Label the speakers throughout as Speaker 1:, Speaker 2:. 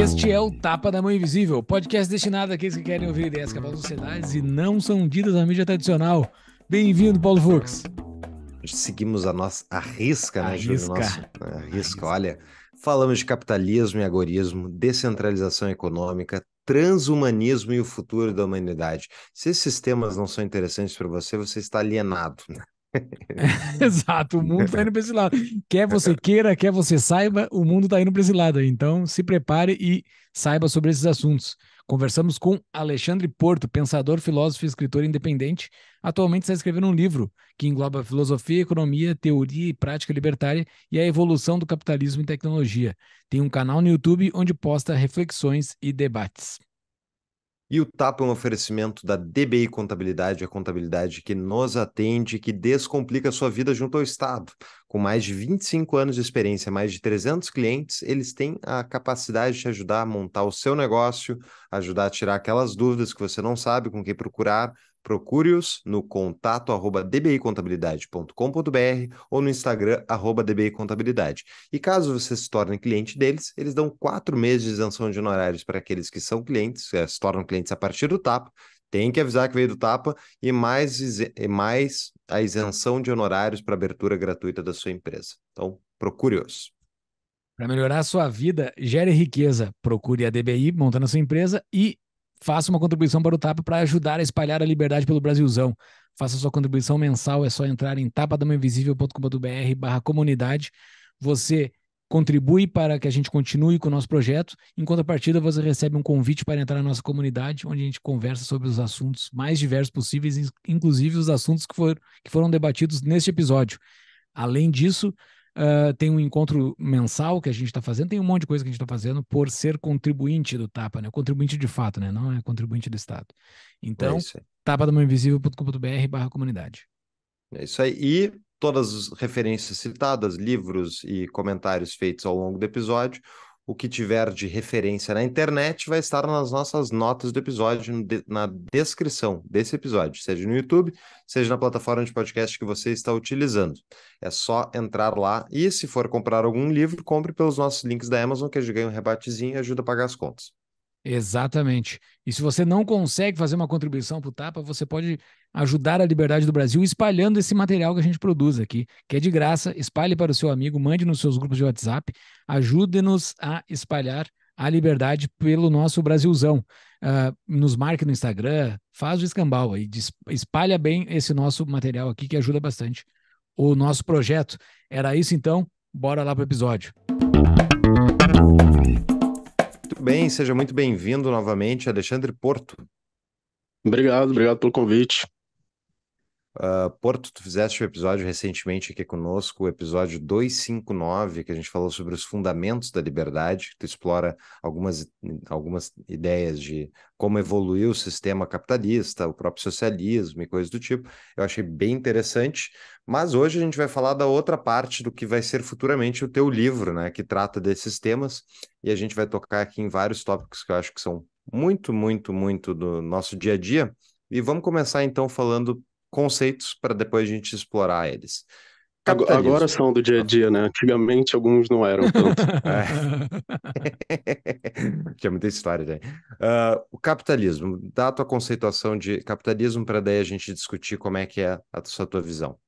Speaker 1: Este é o Tapa da Mão Invisível, podcast destinado àqueles que querem ouvir ideias que abalam sociedades e não são ditas na mídia tradicional. Bem-vindo, Paulo Fux.
Speaker 2: Seguimos a nossa a risca, né, Júlio? Arrisca. Né, risca, olha. Falamos de capitalismo e agorismo, descentralização econômica, transhumanismo e o futuro da humanidade. Se esses temas não são interessantes para você, você está alienado. Né?
Speaker 1: Exato, o mundo está indo para esse lado. Quer você queira, quer você saiba, o mundo está indo para esse lado. Então, se prepare e saiba sobre esses assuntos. Conversamos com Alexandre Porto, pensador, filósofo e escritor independente. Atualmente está escrevendo um livro que engloba filosofia, economia, teoria e prática libertária e a evolução do capitalismo e tecnologia. Tem um canal no YouTube onde posta reflexões e debates.
Speaker 2: E o TAP é um oferecimento da DBI Contabilidade, a contabilidade que nos atende e que descomplica a sua vida junto ao Estado. Com mais de 25 anos de experiência, mais de 300 clientes, eles têm a capacidade de te ajudar a montar o seu negócio, ajudar a tirar aquelas dúvidas que você não sabe com quem procurar Procure-os no contato arroba dbicontabilidade.com.br ou no Instagram arroba dbicontabilidade. E caso você se torne cliente deles, eles dão quatro meses de isenção de honorários para aqueles que são clientes, que eh, se tornam clientes a partir do TAPA, tem que avisar que veio do Tapa e mais, e mais a isenção de honorários para abertura gratuita da sua empresa. Então, procure-os. Para
Speaker 1: melhorar a sua vida, gere riqueza. Procure a DBI montando a sua empresa e Faça uma contribuição para o TAP para ajudar a espalhar a liberdade pelo Brasilzão. Faça sua contribuição mensal, é só entrar em tapadamainvisível.com.br barra comunidade. Você contribui para que a gente continue com o nosso projeto. Em contrapartida, você recebe um convite para entrar na nossa comunidade, onde a gente conversa sobre os assuntos mais diversos possíveis, inclusive os assuntos que, for, que foram debatidos neste episódio. Além disso, Uh, tem um encontro mensal que a gente está fazendo, tem um monte de coisa que a gente está fazendo por ser contribuinte do Tapa, né? Contribuinte de fato, né? Não é contribuinte do Estado. Então, é barra comunidade.
Speaker 2: É isso aí. E todas as referências citadas, livros e comentários feitos ao longo do episódio, o que tiver de referência na internet vai estar nas nossas notas do episódio, na descrição desse episódio, seja no YouTube, seja na plataforma de podcast que você está utilizando. É só entrar lá e, se for comprar algum livro, compre pelos nossos links da Amazon, que a gente ganha um rebatezinho e ajuda a pagar as contas.
Speaker 1: Exatamente. E se você não consegue fazer uma contribuição para o Tapa, você pode ajudar a liberdade do Brasil espalhando esse material que a gente produz aqui, que é de graça. Espalhe para o seu amigo, mande nos seus grupos de WhatsApp, ajude-nos a espalhar a liberdade pelo nosso Brasilzão. Uh, nos marque no Instagram, faz o escambau aí, espalha bem esse nosso material aqui que ajuda bastante o nosso projeto. Era isso então, bora lá para o episódio.
Speaker 2: Muito bem, seja muito bem-vindo novamente, Alexandre Porto. Obrigado, obrigado pelo convite. Uh, Porto, tu fizeste um episódio recentemente aqui conosco, o episódio 259, que a gente falou sobre os fundamentos da liberdade, tu explora algumas, algumas ideias de como evoluiu o sistema capitalista, o próprio socialismo e coisas do tipo. Eu achei bem interessante, mas hoje a gente vai falar da outra parte do que vai ser futuramente o teu livro, né, que trata desses temas, e a gente vai tocar aqui em vários tópicos que eu acho que são muito, muito, muito do nosso dia a dia. E vamos começar então falando conceitos para depois a gente explorar eles. Agora são do dia a dia, né? Antigamente alguns não eram tanto. é. Tinha muita história, né? Uh, o capitalismo, dá a tua conceituação de capitalismo para daí a gente discutir como é que é a sua tua visão.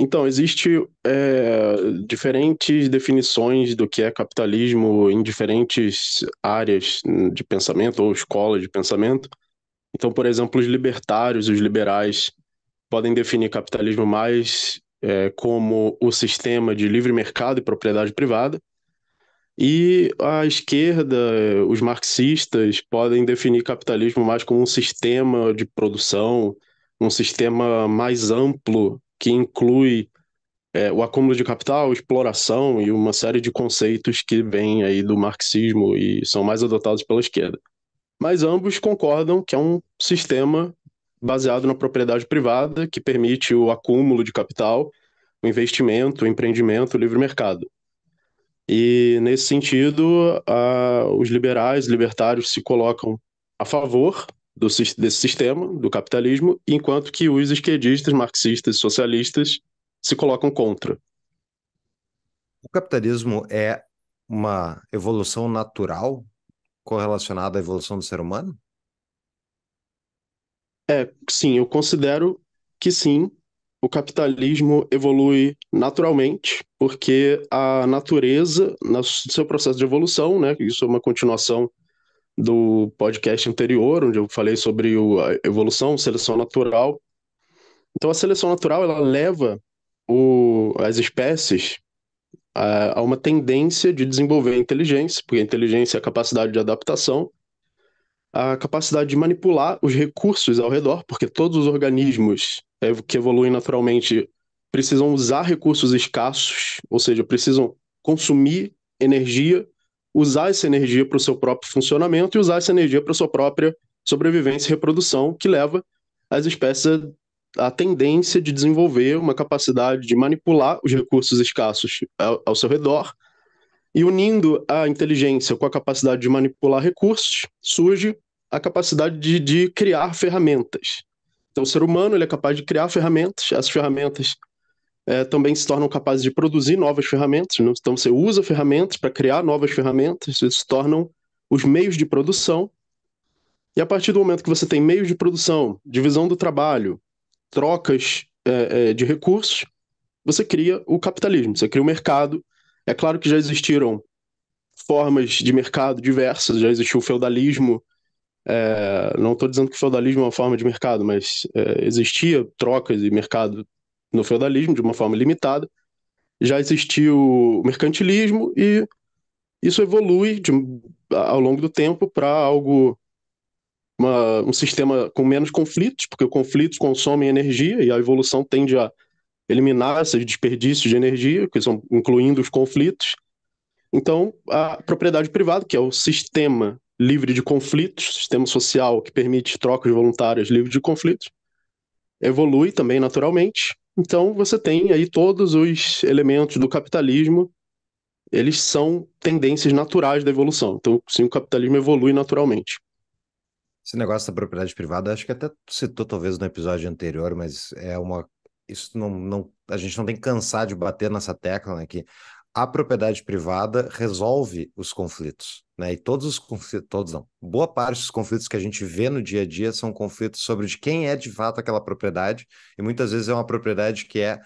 Speaker 3: Então, existe é, diferentes definições do que é capitalismo em diferentes áreas de pensamento ou escolas de pensamento. Então, por exemplo, os libertários, os liberais, podem definir capitalismo mais é, como o sistema de livre mercado e propriedade privada. E a esquerda, os marxistas, podem definir capitalismo mais como um sistema de produção, um sistema mais amplo que inclui é, o acúmulo de capital, exploração e uma série de conceitos que vêm aí do marxismo e são mais adotados pela esquerda mas ambos concordam que é um sistema baseado na propriedade privada que permite o acúmulo de capital, o investimento, o empreendimento, o livre mercado. E, nesse sentido, a, os liberais, libertários se colocam a favor do, desse sistema, do capitalismo, enquanto que os esquerdistas, marxistas e socialistas se colocam contra.
Speaker 2: O capitalismo é uma evolução natural correlacionado à evolução do ser humano?
Speaker 3: É, sim, eu considero que sim, o capitalismo evolui naturalmente, porque a natureza, no seu processo de evolução, né, isso é uma continuação do podcast anterior, onde eu falei sobre o, a evolução, seleção natural. Então, a seleção natural ela leva o, as espécies a uma tendência de desenvolver inteligência, porque inteligência é a capacidade de adaptação, a capacidade de manipular os recursos ao redor, porque todos os organismos é, que evoluem naturalmente precisam usar recursos escassos, ou seja, precisam consumir energia, usar essa energia para o seu próprio funcionamento e usar essa energia para a sua própria sobrevivência e reprodução, que leva as espécies a tendência de desenvolver uma capacidade de manipular os recursos escassos ao, ao seu redor, e unindo a inteligência com a capacidade de manipular recursos, surge a capacidade de, de criar ferramentas. Então, o ser humano ele é capaz de criar ferramentas, essas ferramentas é, também se tornam capazes de produzir novas ferramentas. Né? Então, você usa ferramentas para criar novas ferramentas, eles se tornam os meios de produção. E a partir do momento que você tem meios de produção, divisão do trabalho, trocas é, é, de recursos, você cria o capitalismo, você cria o mercado. É claro que já existiram formas de mercado diversas, já existiu o feudalismo. É, não estou dizendo que o feudalismo é uma forma de mercado, mas é, existia trocas e mercado no feudalismo de uma forma limitada. Já existiu o mercantilismo e isso evolui de, ao longo do tempo para algo uma, um sistema com menos conflitos, porque conflitos consomem energia e a evolução tende a eliminar esses desperdícios de energia, que são incluindo os conflitos. Então, a propriedade privada, que é o sistema livre de conflitos, sistema social que permite trocas voluntárias livre de conflitos, evolui também naturalmente. Então, você tem aí todos os elementos do capitalismo, eles são tendências naturais da evolução. Então, sim, o capitalismo evolui naturalmente.
Speaker 2: Esse negócio da propriedade privada, acho que até citou talvez no episódio anterior, mas é uma. Isso não, não. A gente não tem que cansar de bater nessa tecla, né? Que a propriedade privada resolve os conflitos, né? E todos os conflitos, todos não. Boa parte dos conflitos que a gente vê no dia a dia são conflitos sobre de quem é de fato aquela propriedade, e muitas vezes é uma propriedade que é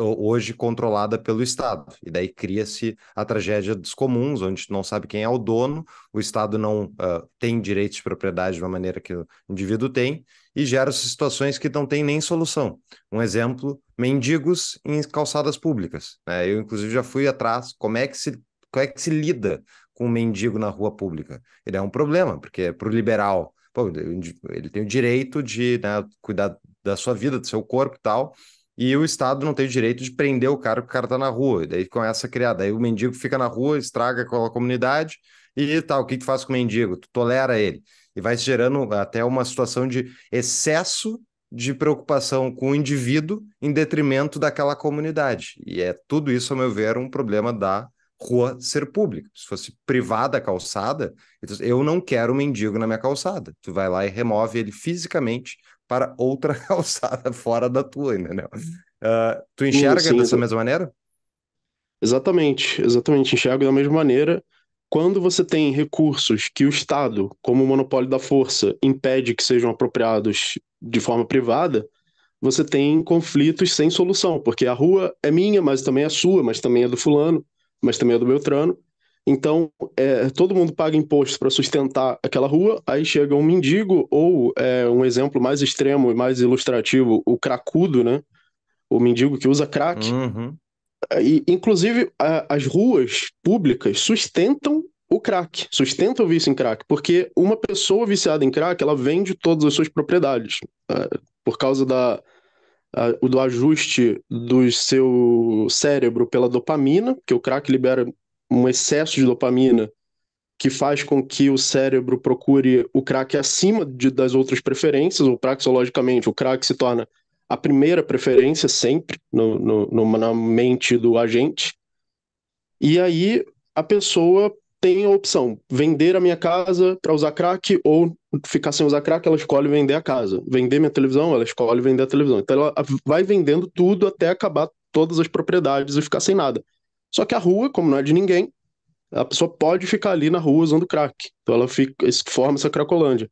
Speaker 2: hoje controlada pelo Estado. E daí cria-se a tragédia dos comuns, onde não sabe quem é o dono, o Estado não uh, tem direitos de propriedade de uma maneira que o indivíduo tem, e gera situações que não tem nem solução. Um exemplo, mendigos em calçadas públicas. Né? Eu, inclusive, já fui atrás, como é que se, como é que se lida com um mendigo na rua pública? Ele é um problema, porque é para o liberal, pô, ele tem o direito de né, cuidar da sua vida, do seu corpo e tal, e o Estado não tem o direito de prender o cara porque o cara está na rua. E daí começa a criar. Daí o mendigo fica na rua, estraga a comunidade e tal. O que, que faz com o mendigo? Tu tolera ele. E vai se gerando até uma situação de excesso de preocupação com o indivíduo em detrimento daquela comunidade. E é tudo isso, a meu ver, um problema da rua ser pública. Se fosse privada a calçada, eu não quero um mendigo na minha calçada. Tu vai lá e remove ele fisicamente para outra calçada fora da tua, entendeu?
Speaker 3: Uh, tu enxerga sim, sim, dessa mesma maneira? Exatamente, exatamente. Enxergo da mesma maneira. Quando você tem recursos que o Estado, como monopólio da força, impede que sejam apropriados de forma privada, você tem conflitos sem solução, porque a rua é minha, mas também é sua, mas também é do fulano, mas também é do Beltrano. Então, é, todo mundo paga imposto para sustentar aquela rua, aí chega um mendigo, ou é, um exemplo mais extremo e mais ilustrativo, o cracudo, né? O mendigo que usa crack. Uhum. E, inclusive, a, as ruas públicas sustentam o crack, sustentam o vício em crack, porque uma pessoa viciada em crack, ela vende todas as suas propriedades, é, por causa da, do ajuste do seu cérebro pela dopamina, que o crack libera um excesso de dopamina que faz com que o cérebro procure o crack acima de, das outras preferências, ou praxeologicamente, o crack se torna a primeira preferência sempre no, no, na mente do agente. E aí a pessoa tem a opção: vender a minha casa para usar crack ou ficar sem usar crack, ela escolhe vender a casa. Vender minha televisão, ela escolhe vender a televisão. Então ela vai vendendo tudo até acabar todas as propriedades e ficar sem nada. Só que a rua, como não é de ninguém, a pessoa pode ficar ali na rua usando crack. Então ela fica, forma essa cracolândia.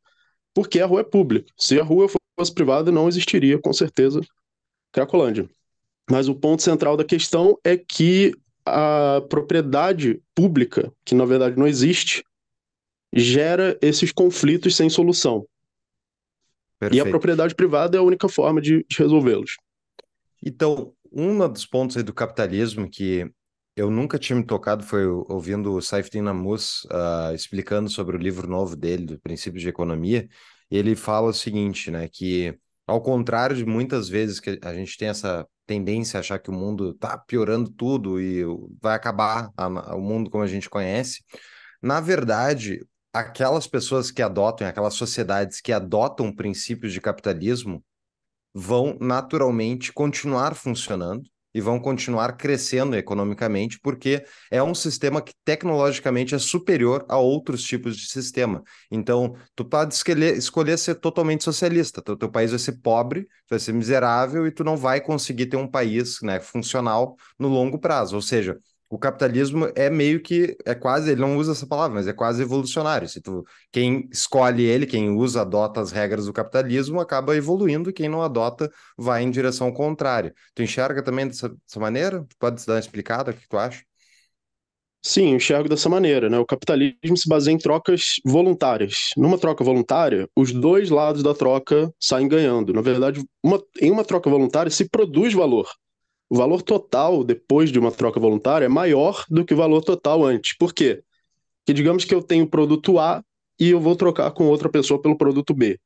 Speaker 3: Porque a rua é pública. Se a rua fosse privada, não existiria, com certeza, cracolândia. Mas o ponto central da questão é que a propriedade pública, que na verdade não existe, gera esses conflitos sem solução. Perfeito. E a propriedade privada é a única forma de, de resolvê-los.
Speaker 2: Então, um dos pontos do capitalismo que eu nunca tinha me tocado, foi ouvindo o Saifedean Namus uh, ah, explicando sobre o livro novo dele, do Princípios de Economia, ele fala o seguinte, né, que ao contrário de muitas vezes que a gente tem essa tendência a achar que o mundo está piorando tudo e vai acabar a, o mundo como a gente conhece, na verdade, aquelas pessoas que adotam, aquelas sociedades que adotam princípios de capitalismo vão naturalmente continuar funcionando e vão continuar crescendo economicamente, porque é um sistema que tecnologicamente é superior a outros tipos de sistema. Então, tu pode escolher, escolher ser totalmente socialista, teu, teu país vai ser pobre, vai ser miserável e tu não vai conseguir ter um país né, funcional no longo prazo. Ou seja, o capitalismo é meio que é quase, ele não usa essa palavra, mas é quase evolucionário. Se tu, quem escolhe ele, quem usa, adota as regras do capitalismo, acaba evoluindo, e quem não adota vai em direção contrária. Tu enxerga também dessa, dessa maneira? Pode dar uma explicada o que tu acha? Sim,
Speaker 3: enxergo dessa maneira, né? O capitalismo se baseia em trocas voluntárias. Numa troca voluntária, os dois lados da troca saem ganhando. Na verdade, uma, em uma troca voluntária se produz valor o valor total depois de uma troca voluntária é maior do que o valor total antes. Por quê? Porque digamos que eu tenho o produto A e eu vou trocar com outra pessoa pelo produto B.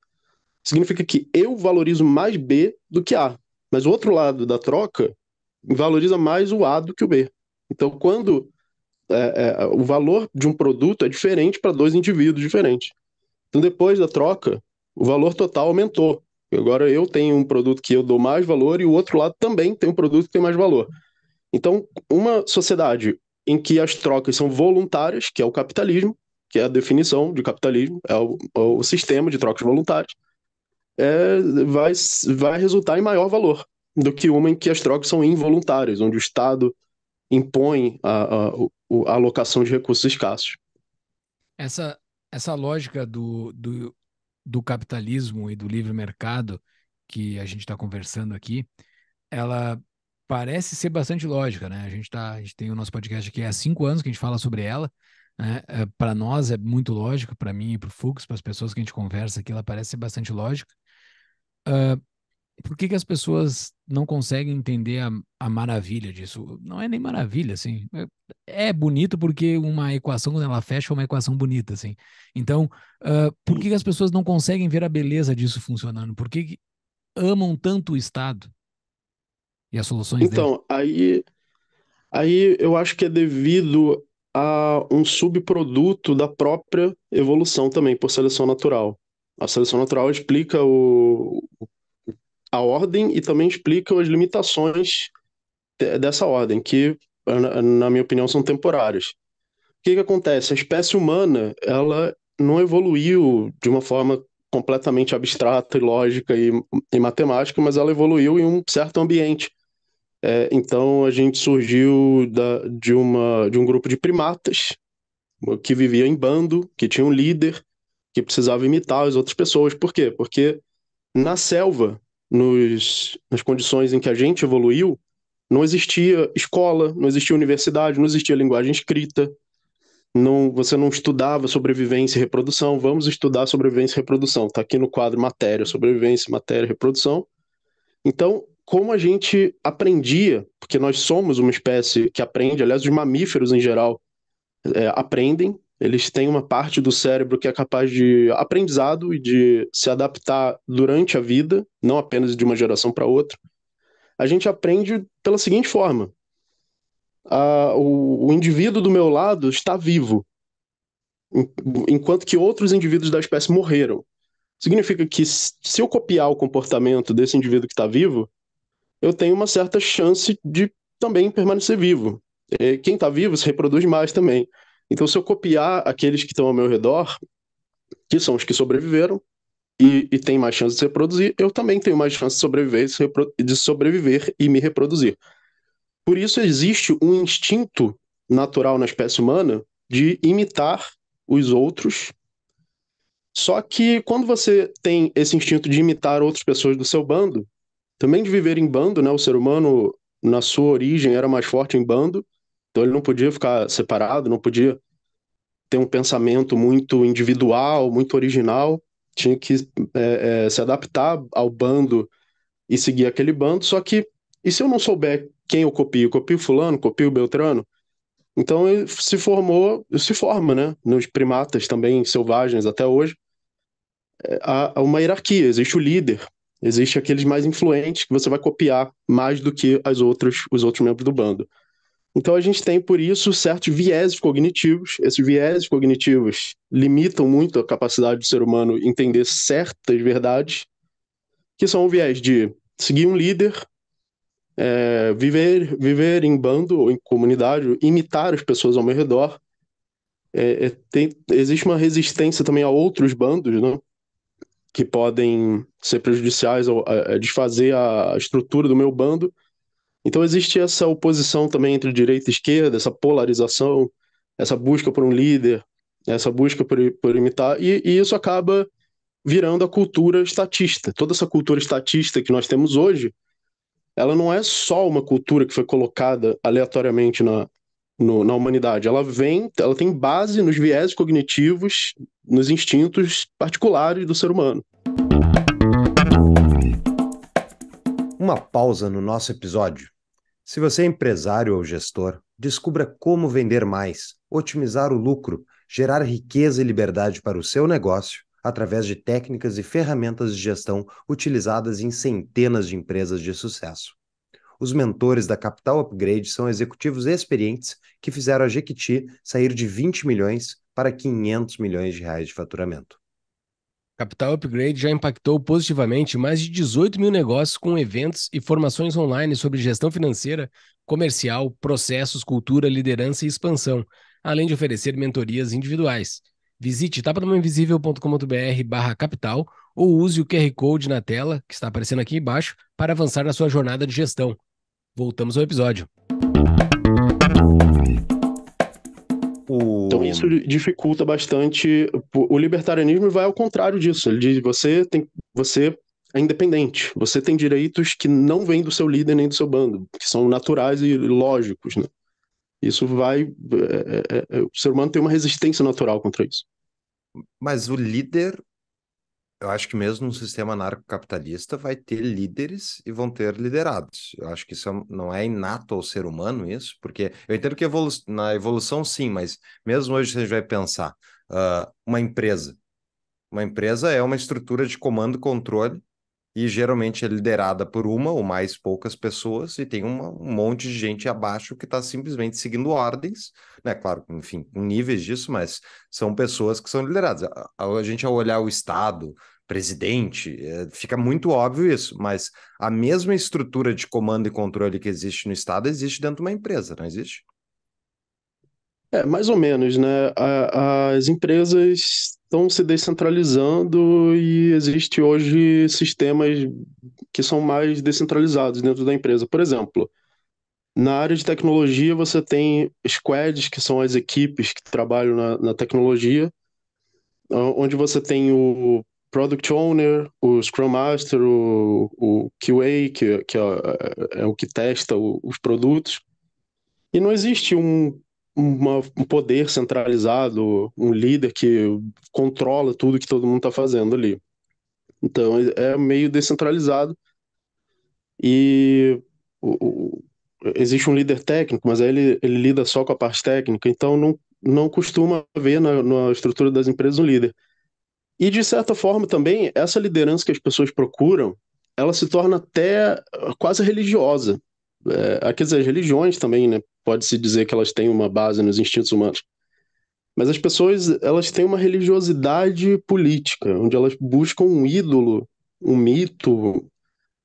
Speaker 3: Significa que eu valorizo mais B do que A, mas o outro lado da troca valoriza mais o A do que o B. Então, quando é, é, o valor de um produto é diferente para dois indivíduos diferentes. Então, depois da troca, o valor total aumentou. Agora eu tenho um produto que eu dou mais valor e o outro lado também tem um produto que tem mais valor. Então, uma sociedade em que as trocas são voluntárias, que é o capitalismo, que é a definição de capitalismo, é o, é o sistema de trocas voluntárias, é, vai, vai resultar em maior valor do que uma em que as trocas são involuntárias, onde o Estado impõe a, a, a alocação de recursos escassos.
Speaker 1: Essa, essa lógica do, do do capitalismo e do livre mercado que a gente está conversando aqui, ela parece ser bastante lógica, né? A gente, tá, a gente tem o nosso podcast aqui há cinco anos que a gente fala sobre ela. Né? É, para nós é muito lógico, para mim e para o Fux, para as pessoas que a gente conversa aqui, ela parece ser bastante lógica. Uh, por que, que as pessoas não conseguem entender a, a maravilha disso? Não é nem maravilha, assim. É, é bonito porque uma equação, quando ela fecha, é uma equação bonita, assim. Então, uh, por que, que as pessoas não conseguem ver a beleza disso funcionando? Por que, que amam tanto o Estado
Speaker 3: e as soluções Então, dele? aí, aí eu acho que é devido a um subproduto da própria evolução também, por seleção natural. A seleção natural explica o, a ordem e também explicam as limitações dessa ordem, que, na minha opinião, são temporárias. O que, que acontece? A espécie humana ela não evoluiu de uma forma completamente abstrata e lógica e, e matemática, mas ela evoluiu em um certo ambiente. É, então a gente surgiu da, de, uma, de um grupo de primatas que vivia em bando, que tinha um líder, que precisava imitar as outras pessoas. Por quê? Porque na selva nos, nas condições em que a gente evoluiu, não existia escola, não existia universidade, não existia linguagem escrita, não, você não estudava sobrevivência e reprodução, vamos estudar sobrevivência e reprodução, está aqui no quadro matéria, sobrevivência, matéria, reprodução. Então, como a gente aprendia, porque nós somos uma espécie que aprende, aliás, os mamíferos em geral é, aprendem, eles têm uma parte do cérebro que é capaz de aprendizado e de se adaptar durante a vida, não apenas de uma geração para outra. A gente aprende pela seguinte forma: a, o, o indivíduo do meu lado está vivo, enquanto que outros indivíduos da espécie morreram. Significa que se eu copiar o comportamento desse indivíduo que está vivo, eu tenho uma certa chance de também permanecer vivo. Quem está vivo se reproduz mais também. Então, se eu copiar aqueles que estão ao meu redor, que são os que sobreviveram e, e têm mais chance de se reproduzir, eu também tenho mais chance de sobreviver, de sobreviver e me reproduzir. Por isso, existe um instinto natural na espécie humana de imitar os outros. Só que quando você tem esse instinto de imitar outras pessoas do seu bando, também de viver em bando, né? O ser humano, na sua origem, era mais forte em bando. Então ele não podia ficar separado, não podia ter um pensamento muito individual, muito original, tinha que é, é, se adaptar ao bando e seguir aquele bando. Só que, e se eu não souber quem eu copio? copio Fulano, copio Beltrano? Então ele se formou, se forma, né? Nos primatas também selvagens até hoje, é, há uma hierarquia, existe o líder, existe aqueles mais influentes que você vai copiar mais do que as outras, os outros membros do bando. Então a gente tem, por isso, certos vieses cognitivos. Esses vieses cognitivos limitam muito a capacidade do ser humano entender certas verdades, que são o viés de seguir um líder, é, viver, viver em bando ou em comunidade, imitar as pessoas ao meu redor. É, é, tem, existe uma resistência também a outros bandos, né? que podem ser prejudiciais ou a desfazer a estrutura do meu bando então existe essa oposição também entre direita e esquerda, essa polarização, essa busca por um líder, essa busca por, por imitar, e, e isso acaba virando a cultura estatista. Toda essa cultura estatista que nós temos hoje, ela não é só uma cultura que foi colocada aleatoriamente na, no, na humanidade. Ela vem, ela tem base nos viés cognitivos, nos instintos particulares do ser humano. Uma pausa
Speaker 2: no nosso episódio se você é empresário ou gestor, descubra como vender mais, otimizar o lucro, gerar riqueza e liberdade para o seu negócio através de técnicas e ferramentas de gestão utilizadas em centenas de empresas de sucesso. Os mentores da Capital Upgrade são executivos experientes que fizeram a Jequiti sair de 20 milhões para 500 milhões de reais de faturamento.
Speaker 1: Capital Upgrade já impactou positivamente mais de 18 mil negócios com eventos e formações online sobre gestão financeira, comercial, processos, cultura, liderança e expansão, além de oferecer mentorias individuais. Visite tapadamainvisível.com.br barra capital ou use o QR Code na tela, que está aparecendo aqui embaixo, para avançar na sua jornada de gestão. Voltamos ao episódio.
Speaker 3: isso dificulta bastante. O libertarianismo vai ao contrário disso. Ele diz: você tem, você é independente. Você tem direitos que não vêm do seu líder nem do seu bando, que são naturais e lógicos, né? Isso vai. É, é, é o ser humano tem uma resistência natural contra isso.
Speaker 2: Mas o líder eu acho que mesmo no sistema anarcocapitalista vai ter líderes e vão ter liderados. Eu acho que isso é não é inato ao ser humano isso, porque eu entendo que evolu na evolução sim, mas mesmo hoje você vai pensar uh, uma empresa. Uma empresa é uma estrutura de comando e controle e geralmente é liderada por uma ou mais poucas pessoas e tem uma, um monte de gente abaixo que está simplesmente seguindo ordens, né? Claro, enfim, níveis disso, mas são pessoas que são lideradas. A, a, gente ao olhar o Estado, presidente, é, fica muito óbvio isso, mas a mesma estrutura de comando e controle que existe no Estado existe dentro de uma empresa, não existe?
Speaker 3: É, mais ou menos, né? as empresas estão se descentralizando e existe hoje sistemas que são mais descentralizados dentro da empresa. Por exemplo, na área de tecnologia você tem squads, que são as equipes que trabalham na, na tecnologia, ah, onde você tem o Product Owner, o Scrum Master, o, o QA, que, que é, é, o que testa os produtos. E não existe um, uma, um poder centralizado, um líder que controla tudo que todo mundo está fazendo ali. Então, é, é meio descentralizado. E o, o, existe um líder técnico, mas aí ele, ele lida só com a parte técnica. Então, não, não costuma haver na, na estrutura das empresas um líder e, de certa forma, também, essa liderança que as pessoas procuram, ela se torna até ah, quase religiosa. É, ah, quer dizer, as religiões também, né? Pode-se dizer que elas têm uma base nos instintos humanos. Mas as pessoas, elas têm uma religiosidade política, onde elas buscam um ídolo, um mito,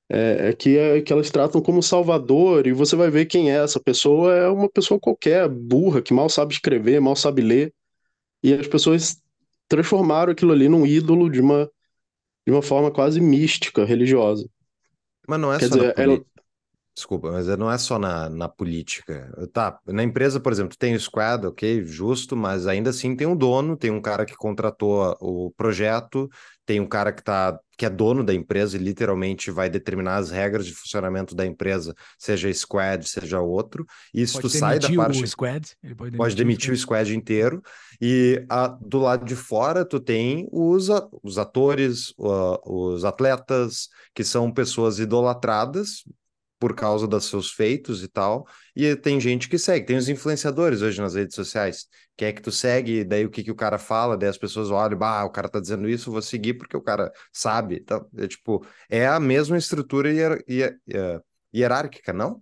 Speaker 3: é, é que, é, que elas tratam como salvador, e você vai ver quem é essa pessoa. É uma pessoa qualquer, burra, que mal sabe escrever, mal sabe ler. E as pessoas transformaram aquilo ali num ídolo de uma, de uma forma quase mística, religiosa.
Speaker 2: Mas não é Quer só dizer, ela... Desculpa, mas é, não é só na, na política. Tá, na empresa, por exemplo, tem o squad, ok, justo, mas ainda assim tem um dono, tem um cara que contratou o projeto, tem um cara que tá que é dono da empresa e literalmente vai determinar as regras de funcionamento da empresa, seja squad, seja outro. Isso tu sai da parte. O squad, ele pode demitir, pode demitir o squad inteiro. E a, ah, do lado de fora, tu tem os, os atores, uh, os atletas, que são pessoas idolatradas por causa dos seus feitos e tal. E tem gente que segue, tem os influenciadores hoje nas redes sociais. Quem é que tu segue? Daí o que, que o cara fala? Daí as pessoas olham, bah, o cara tá dizendo isso, vou seguir porque o cara sabe. então É tipo, é a mesma estrutura hier hier hier eh, hierárquica,
Speaker 3: não?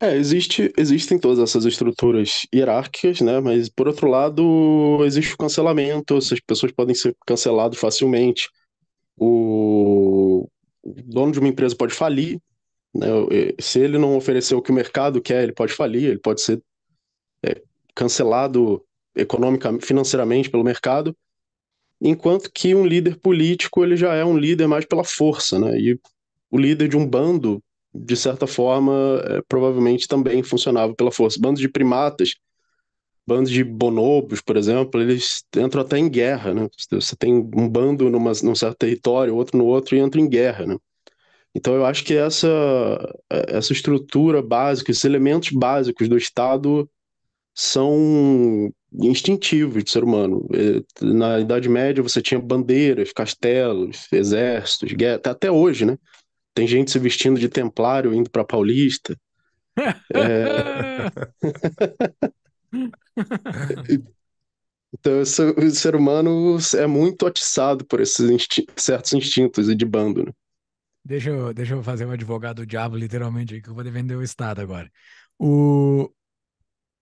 Speaker 3: É, existe, existem todas essas estruturas hierárquicas, né? Mas por outro lado, existe o cancelamento, essas pessoas podem ser canceladas facilmente. O dono de uma empresa pode falir, né? Se ele não oferecer o que o mercado quer, ele pode falir, ele pode ser é, cancelado economicamente, financeiramente pelo mercado, enquanto que um líder político ele já é um líder mais pela força, né? E o líder de um bando, de certa forma, é, provavelmente também funcionava pela força. Bandos de primatas, bandos de bonobos, por exemplo, eles entram até em guerra, né? Você tem um bando numa, num certo território, outro no outro, e entram em guerra, né? Então, eu acho que essa, é, essa estrutura básica, esses elementos básicos do Estado são instintivos do ser humano. É, na Idade Média, você tinha bandeiras, castelos, exércitos, guerra, tá até hoje, né? Tem gente se vestindo de templário indo para Paulista. É... Então, o ser humano é muito atiçado por esses certos instintos de bando. Né?
Speaker 1: Deixa eu, deixa eu fazer o um advogado do diabo, literalmente, aí, que eu vou defender o Estado agora. O...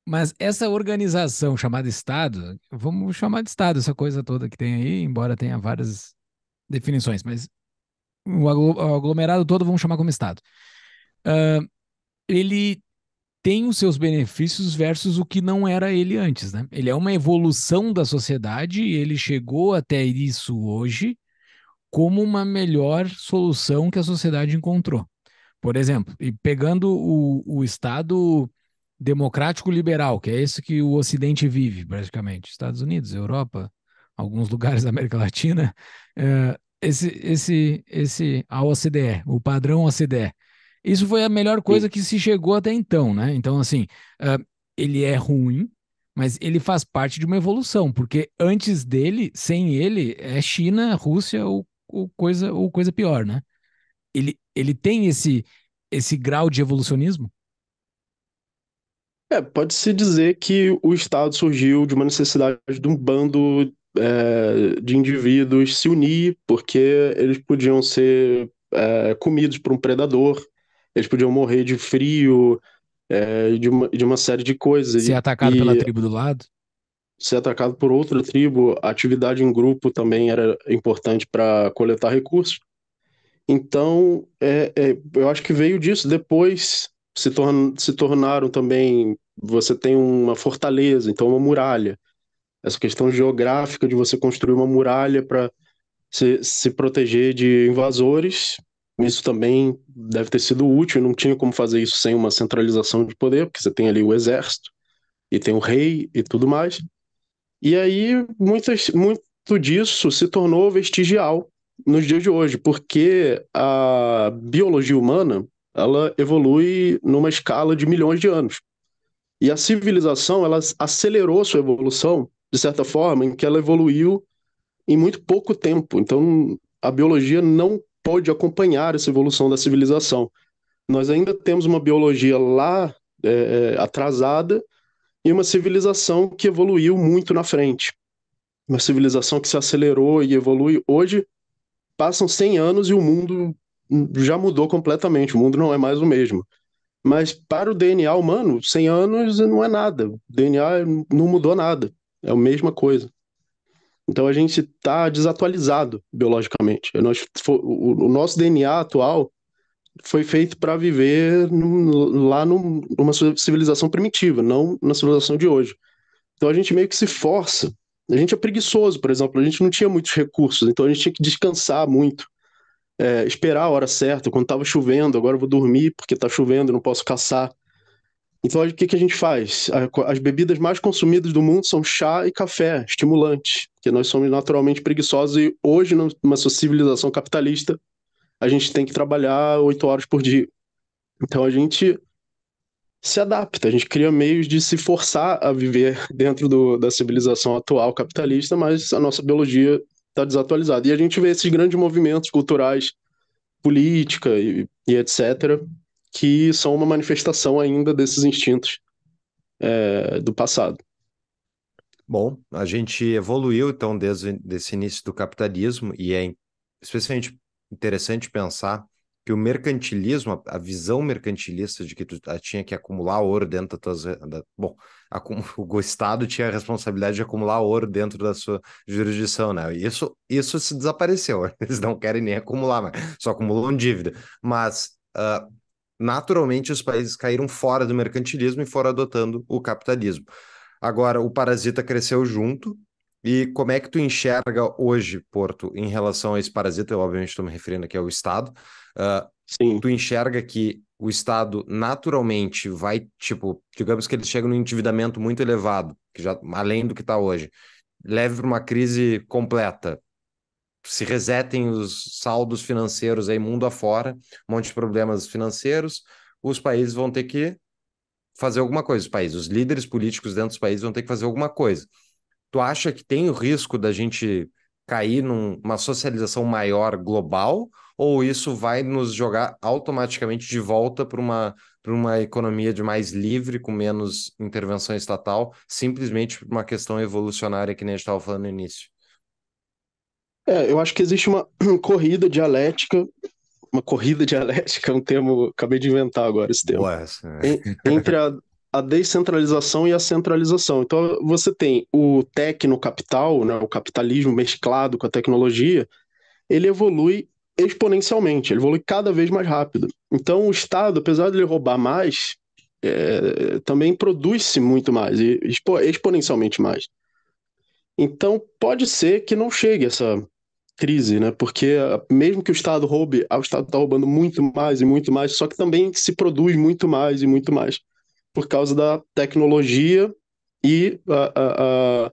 Speaker 1: Mas essa organização chamada Estado, vamos chamar de Estado essa coisa toda que tem aí, embora tenha várias definições, mas o aglomerado todo vamos chamar como Estado. Uh, ele tem os seus benefícios versus o que não era ele antes, né? Ele é uma evolução da sociedade, ele chegou até isso hoje, como uma melhor solução que a sociedade encontrou. Por exemplo, e pegando o, o Estado democrático liberal, que é esse que o Ocidente vive, praticamente, Estados Unidos, Europa, alguns lugares da América Latina, é, esse, esse, esse, a OCDE, o padrão OCDE. Isso foi a melhor coisa que se chegou até então, né? Então, assim, uh, ele é ruim, mas ele faz parte de uma evolução, porque antes dele, sem ele, é China, Rússia ou ou coisa, ou coisa pior, né? Ele, ele tem esse, esse grau de evolucionismo?
Speaker 3: É, pode-se dizer que o Estado surgiu de uma necessidade de um bando é, de indivíduos se unir, porque eles podiam ser é, comidos por um predador, eles podiam morrer de frio, é, de, uma, de uma série de coisas. Ser atacado e, pela tribo do lado? ser atacado por outra tribo, a atividade em grupo também era importante para coletar recursos. Então, é, é, eu acho que veio disso. Depois se, se tornaram também. Você tem uma fortaleza, então uma muralha. Essa questão geográfica de você construir uma muralha para se, se proteger de invasores, isso também deve ter sido útil. Não tinha como fazer isso sem uma centralização de poder, porque você tem ali o exército e tem o rei e tudo mais. E aí, muitas, muito disso se tornou vestigial nos dias de hoje, porque a biologia humana ela evolui numa escala de milhões de anos. E a civilização ela acelerou sua evolução, de certa forma, em que ela evoluiu em muito pouco tempo. Então, a biologia não pode acompanhar essa evolução da civilização. Nós ainda temos uma biologia lá é, é atrasada e uma civilização que evoluiu muito na frente. Uma civilização que se acelerou e evolui. Hoje, passam 100 anos e o mundo já mudou completamente, o mundo não é mais o mesmo. Mas para o DNA humano, 100 anos não é nada. O DNA não mudou nada, é a mesma coisa. Então a gente está desatualizado biologicamente. o nosso DNA atual foi feito para viver lá numa civilização primitiva, não na civilização de hoje. Então a gente meio que se força. A gente é preguiçoso, por exemplo, a gente não tinha muitos recursos, então a gente tinha que descansar muito, é, esperar a hora certa. Quando estava chovendo, agora eu vou dormir porque está chovendo, não posso caçar. Então o que, que a gente faz? As bebidas mais consumidas do mundo são chá e café, estimulante, porque nós somos naturalmente preguiçosos e hoje, numa civilização capitalista, a gente tem que trabalhar oito horas por dia. Então a gente se adapta, a gente cria meios de se forçar a viver dentro do, da civilização atual capitalista, mas a nossa biologia está desatualizada. E a gente vê esses grandes movimentos culturais, política e, e etc., que são uma manifestação ainda desses instintos é, do passado.
Speaker 2: Bom, a gente evoluiu então desde esse início do capitalismo e é especialmente interessante pensar que o mercantilismo, a visão mercantilista de que tu ah, tinha que acumular ouro dentro das tuas. Da, bom, a, o Estado tinha a responsabilidade de acumular ouro dentro da sua jurisdição, né? Isso, isso se desapareceu. Eles não querem nem acumular, mas só acumulam dívida. Mas, uh, naturalmente, os países caíram fora do mercantilismo e foram adotando o capitalismo. Agora, o parasita cresceu junto, e como é que tu enxerga hoje, Porto, em relação a esse parasita? Eu, obviamente, estou me referindo aqui ao Estado. Uh, Sim. Tu enxerga que o Estado naturalmente vai, tipo, digamos que ele chega num endividamento muito elevado, que já além do que está hoje, leve para uma crise completa, se resetem os saldos financeiros aí mundo afora, um monte de problemas financeiros, os países vão ter que fazer alguma coisa, os países, os líderes políticos dentro dos países vão ter que fazer alguma coisa. Tu acha que tem o risco da gente cair numa socialização maior global? Ou isso vai nos jogar automaticamente de volta para uma, uma economia de mais livre, com menos intervenção estatal, simplesmente por uma questão evolucionária que nem a gente estava falando no início?
Speaker 3: É, eu acho que existe uma corrida dialética, uma corrida dialética, é um termo, acabei de inventar agora esse termo, Ué, né? é. entre a a descentralização e a centralização. Então, você tem o tecno capital, né, o capitalismo mesclado com a tecnologia, ele evolui exponencialmente, ele evolui cada vez mais rápido. Então, o Estado, apesar de ele roubar mais, é, também produz-se muito mais, e expo exponencialmente mais. Então, pode ser que não chegue essa crise, né? Porque ah, mesmo que o Estado roube, ah, o Estado está roubando muito mais e muito mais, só que também se produz muito mais e muito mais por causa da tecnologia e a, a, a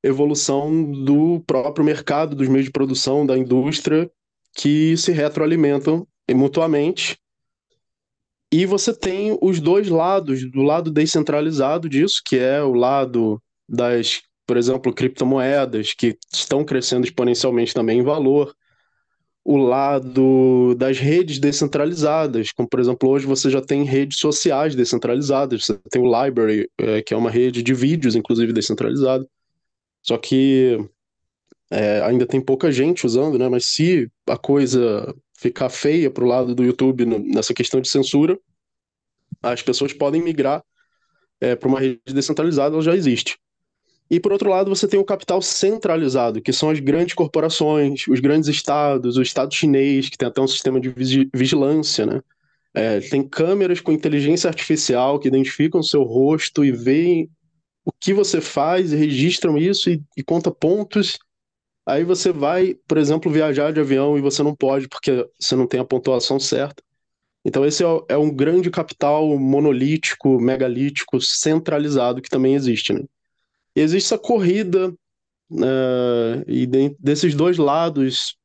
Speaker 3: evolução do próprio mercado, dos meios de produção, da indústria, que se retroalimentam mutuamente. E você tem os dois lados, do lado descentralizado disso, que é o lado das, por exemplo, criptomoedas, que estão crescendo exponencialmente também em valor, o lado das redes descentralizadas, como por exemplo hoje você já tem redes sociais descentralizadas, você tem o Library, é, que é uma rede de vídeos, inclusive descentralizada. Só que é, ainda tem pouca gente usando, né? Mas se a coisa ficar feia para o lado do YouTube nessa questão de censura, as pessoas podem migrar é, para uma rede descentralizada, ela já existe. E por outro lado, você tem o capital centralizado, que são as grandes corporações, os grandes estados, o estado chinês, que tem até um sistema de vigilância, né? É, tem câmeras com inteligência artificial que identificam o seu rosto e veem o que você faz e registram isso e, e conta pontos. Aí você vai, por exemplo, viajar de avião e você não pode porque você não tem a pontuação certa. Então, esse é, é um grande capital monolítico, megalítico, centralizado que também existe, né? existe essa corrida uh, e de, desses dois lados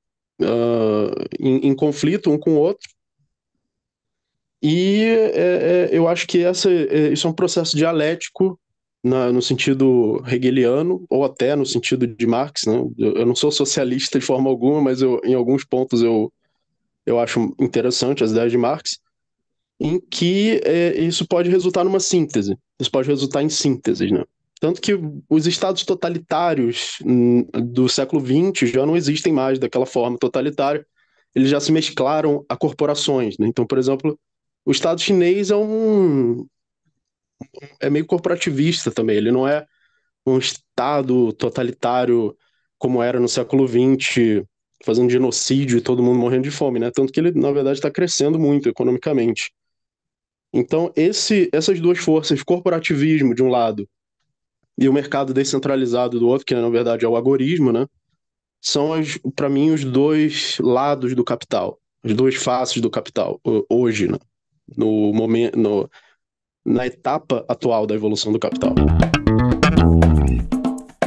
Speaker 3: uh, em, em, conflito um com o outro. E é, é, eu acho que essa, é, isso é um processo dialético na, no sentido hegeliano, ou até no sentido de Marx. Né? Eu, eu, não sou socialista de forma alguma, mas eu, em alguns pontos eu, eu acho interessante as ideias de Marx, em que é, isso pode resultar numa síntese, isso pode resultar em síntese. Né? Tanto que os estados totalitários hum, do século XX já não existem mais daquela forma totalitária, eles já se mesclaram a corporações. Né? Então, por exemplo, o Estado chinês é um. é meio corporativista também, ele não é um Estado totalitário como era no século XX, fazendo genocídio e todo mundo morrendo de fome, né? Tanto que ele, na verdade, está crescendo muito economicamente. Então, esse, essas duas forças, corporativismo de um lado e o mercado descentralizado do outro, que na verdade é o agorismo, né? São, para mim, os dois lados do capital, as duas faces do capital, hoje, né? no momento, no, na etapa atual da evolução do capital.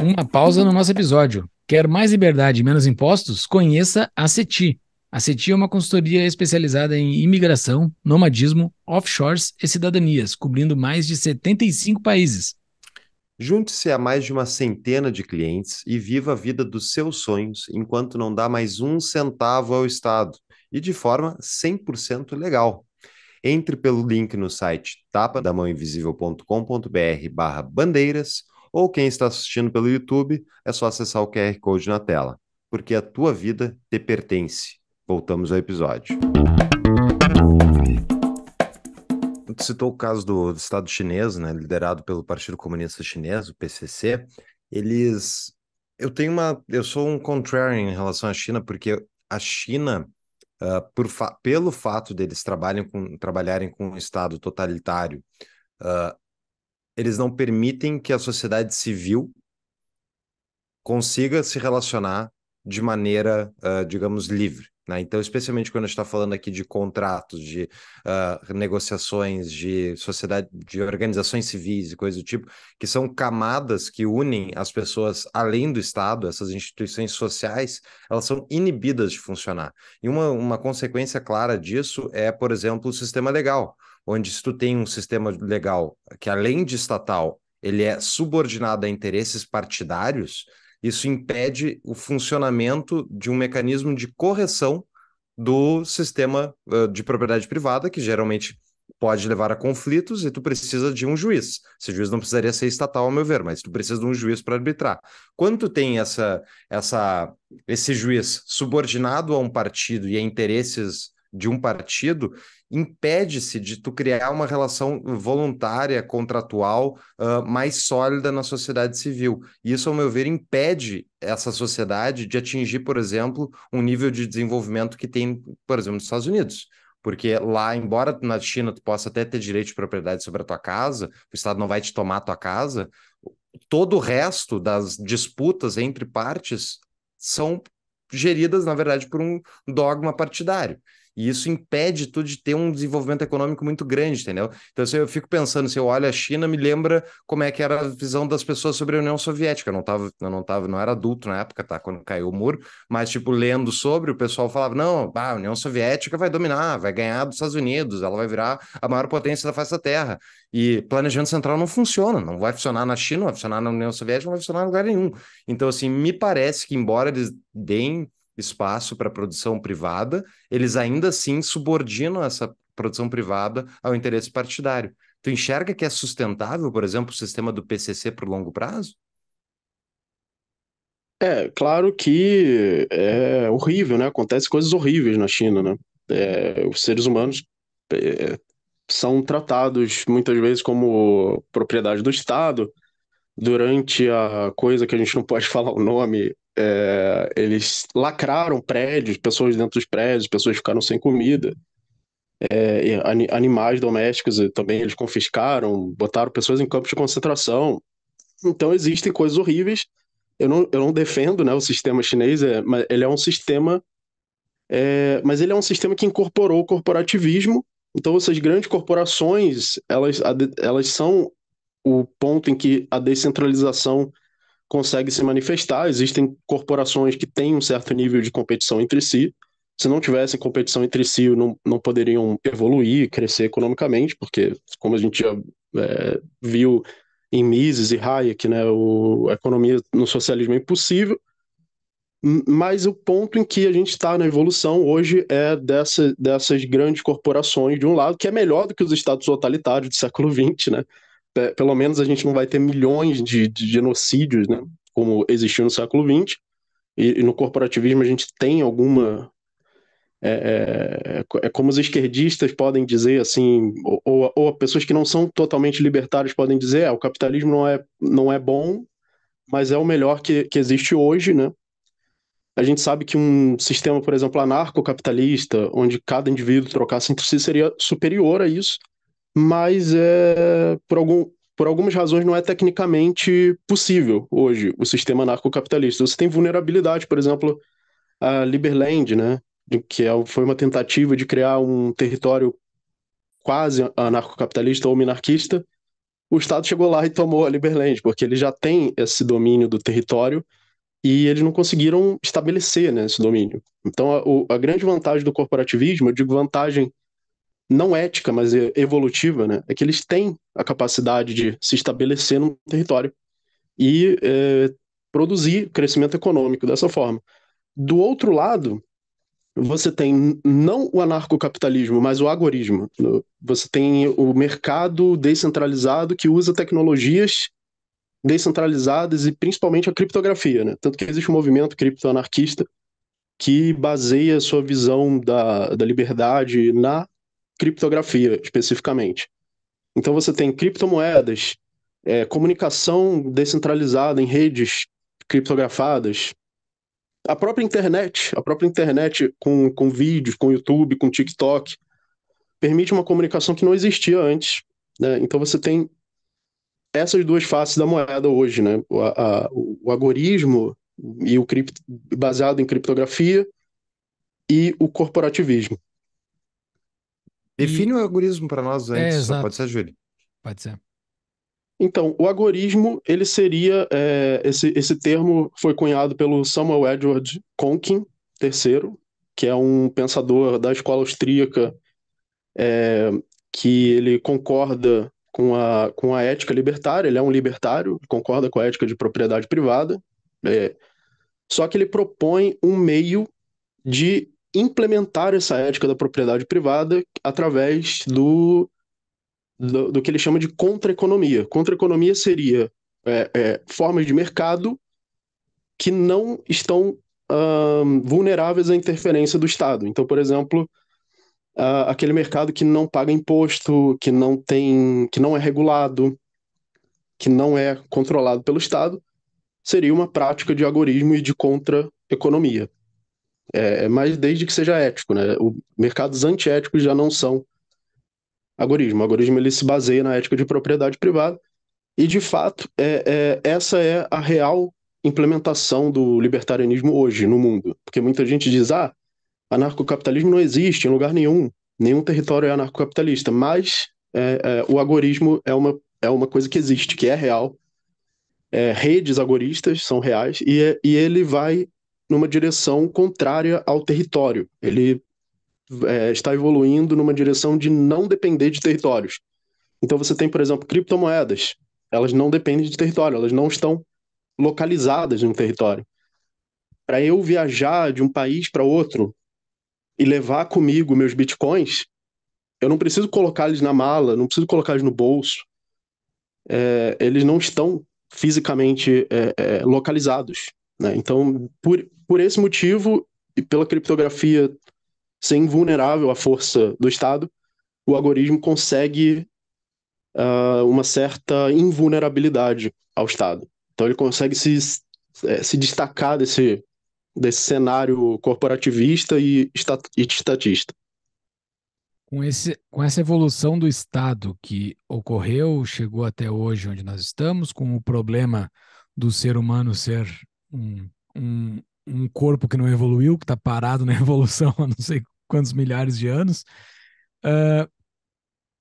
Speaker 1: Uma pausa no nosso episódio. Quer mais liberdade e menos impostos? Conheça a CETI. A CETI é uma consultoria especializada em imigração, nomadismo, offshores e cidadanias, cobrindo mais de 75 países.
Speaker 2: Junte-se a mais de uma centena de clientes e viva a vida dos seus sonhos enquanto não dá mais um centavo ao Estado e de forma 100% legal. Entre pelo link no site tapadamãoinvisível.com.br barra bandeiras ou quem está assistindo pelo YouTube, é só acessar o QR Code na tela, porque a tua vida te pertence. Voltamos ao episódio. tu citou o caso do, Estado chinês, né, liderado pelo Partido Comunista Chinês, o PCC. Eles, eu tenho uma, eu sou um contrário em relação à China, porque a China, uh, fa... pelo fato deles com, trabalharem com um Estado totalitário, uh, eles não permitem que a sociedade civil consiga se relacionar de maneira, uh, digamos, livre. Né? Então, especialmente quando a gente está falando aqui de contratos, de uh, negociações, de sociedade, de organizações civis e coisas do tipo, que são camadas que unem as pessoas além do Estado, essas instituições sociais, elas são inibidas de funcionar. E uma, uma consequência clara disso é, por exemplo, o sistema legal, onde se tu tem um sistema legal que, além de estatal, ele é subordinado a interesses partidários, isso impede o funcionamento de um mecanismo de correção do sistema de propriedade privada, que geralmente pode levar a conflitos e tu precisa de um juiz. Esse juiz não precisaria ser estatal, ao meu ver, mas tu precisa de um juiz para arbitrar. Quando tu tem essa, essa, esse juiz subordinado a um partido e a interesses de um partido, impede-se de tu criar uma relação voluntária, contratual, uh, mais sólida na sociedade civil. isso, ao meu ver, impede essa sociedade de atingir, por exemplo, um nível de desenvolvimento que tem, por exemplo, nos Estados Unidos. Porque lá, embora na China tu possa até ter direito de propriedade sobre a tua casa, o Estado não vai te tomar a tua casa, todo o resto das disputas entre partes são geridas, na verdade, por um dogma partidário. E isso impede tu de ter um desenvolvimento econômico muito grande, entendeu? Então, se assim, eu fico pensando, se eu olho a China, me lembra como é que era a visão das pessoas sobre a União Soviética. Eu não tava, eu não tava, não era adulto na época, tá? Quando caiu o muro, mas, tipo, lendo sobre, o pessoal falava: não, bah, a União Soviética vai dominar, vai ganhar dos Estados Unidos, ela vai virar a maior potência da face da Terra. E planejamento central não funciona, não vai funcionar na China, não vai funcionar na União Soviética, não vai funcionar em lugar nenhum. Então, assim, me parece que, embora eles deem espaço para produção privada, eles ainda assim subordinam essa produção privada ao interesse partidário. Tu enxerga que é sustentável, por exemplo, o sistema do PCC para o longo prazo?
Speaker 3: É, claro que é horrível, né? Acontece coisas horríveis na China, né? É, os seres humanos é, são tratados muitas vezes como propriedade do Estado durante a coisa que a gente não pode falar o nome é, eles lacraram prédios, pessoas dentro dos prédios, pessoas ficaram sem comida. É, animais domésticos também eles confiscaram, botaram pessoas em campos de concentração. Então existem coisas horríveis. Eu não, eu não defendo né, o sistema chinês, é, mas ele é um sistema. É, mas ele é um sistema que incorporou o corporativismo. Então essas grandes corporações elas, elas são o ponto em que a descentralização consegue se manifestar. Existem corporações que têm um certo nível de competição entre si. Se não tivessem competição entre si, não, não poderiam evoluir, crescer economicamente, porque, como a gente já é, viu em Mises e Hayek, né, o, a economia no socialismo é impossível. Mas o ponto em que a gente está na evolução hoje é dessa, dessas grandes corporações, de um lado, que é melhor do que os estados totalitários do século XX, né? É, pelo menos a gente não vai ter milhões de, de genocídios, né? Como existiu no século XX. E, e no corporativismo a gente tem alguma. É, é, é, como os esquerdistas podem dizer, assim, ou, ou, ou, pessoas que não são totalmente libertárias podem dizer: é, o capitalismo não é, não é bom, mas é o melhor que, que existe hoje, né? A gente sabe que um sistema, por exemplo, anarcocapitalista, onde cada indivíduo trocasse entre si, seria superior a isso mas é, por, algum, por algumas razões não é tecnicamente possível hoje o sistema anarcocapitalista. Você tem vulnerabilidade, por exemplo, a Liberland, né, que é, foi uma tentativa de criar um território quase anarcocapitalista ou minarquista, o Estado chegou lá e tomou a Liberland, porque ele já tem esse domínio do território e eles não conseguiram estabelecer né, esse domínio. Então, a, a grande vantagem do corporativismo, eu digo vantagem não ética, mas é evolutiva, né, é que eles têm a capacidade de se estabelecer num território e é, produzir crescimento econômico dessa forma. Do outro lado, você tem não o anarcocapitalismo, mas o agorismo. Você tem o mercado descentralizado que usa tecnologias descentralizadas e principalmente a criptografia, né? Tanto que existe um movimento criptoanarquista que baseia sua visão da, da liberdade na criptografia especificamente. Então você tem criptomoedas, é, comunicação descentralizada em redes criptografadas, a própria internet, a própria internet com, com vídeos, com YouTube, com TikTok, permite uma comunicação que não existia antes. Né? Então você tem essas duas faces da moeda hoje, né? O, a, o agorismo e o cripto, baseado em criptografia e o corporativismo. Define e... o agorismo para nós é, antes, é, exato. pode
Speaker 2: ser, Júlio. Pode ser.
Speaker 3: Então, o agorismo, ele seria, é, esse, esse termo foi cunhado pelo Samuel Edward Konkin III, que é um pensador da escola austríaca, é, que ele concorda com a, com a ética libertária, ele é um libertário, concorda com a ética de propriedade privada, é, só que ele propõe um meio de implementar essa ética da propriedade privada através do, do, do que ele chama de contra-economia. Contra-economia seria é, é, formas de mercado que não estão vulneráveis à interferência do Estado. Então, por exemplo, uh, aquele mercado que não paga imposto, que não tem, que não é regulado, que não é controlado pelo Estado, seria uma prática de agorismo e de contra-economia. É, é mas desde que seja ético, né? O, mercados antiéticos já não são algoritmo. O algoritmo ele se baseia na ética de propriedade privada e, de fato, é, é, essa é a real implementação do libertarianismo hoje no mundo. Porque muita gente diz, ah, anarcocapitalismo não existe em lugar nenhum, nenhum território é anarcocapitalista, mas é, é o agorismo é uma, é uma coisa que existe, que é real. É, redes agoristas são reais e, e ele vai numa direção contrária ao território. Ele é, está evoluindo numa direção de não depender de territórios. Então você tem, por exemplo, criptomoedas. Elas não dependem de território, elas não estão localizadas em um território. Para eu viajar de um país para outro e levar comigo meus bitcoins, eu não preciso colocar eles na mala, não preciso colocar eles no bolso. É, eles não estão fisicamente é, é localizados. Né? Então, por, por esse motivo, e pela criptografia ser invulnerável à força do Estado, o algoritmo consegue uh, uma certa invulnerabilidade ao Estado. Então ele consegue se, é, se destacar desse, desse cenário corporativista e, estatista.
Speaker 1: Com, esse, com essa evolução do Estado que ocorreu, chegou até hoje onde nós estamos, com o problema do ser humano ser um, um, um corpo que não evoluiu, que está parado na evolução há não sei quantos milhares de anos. Uh,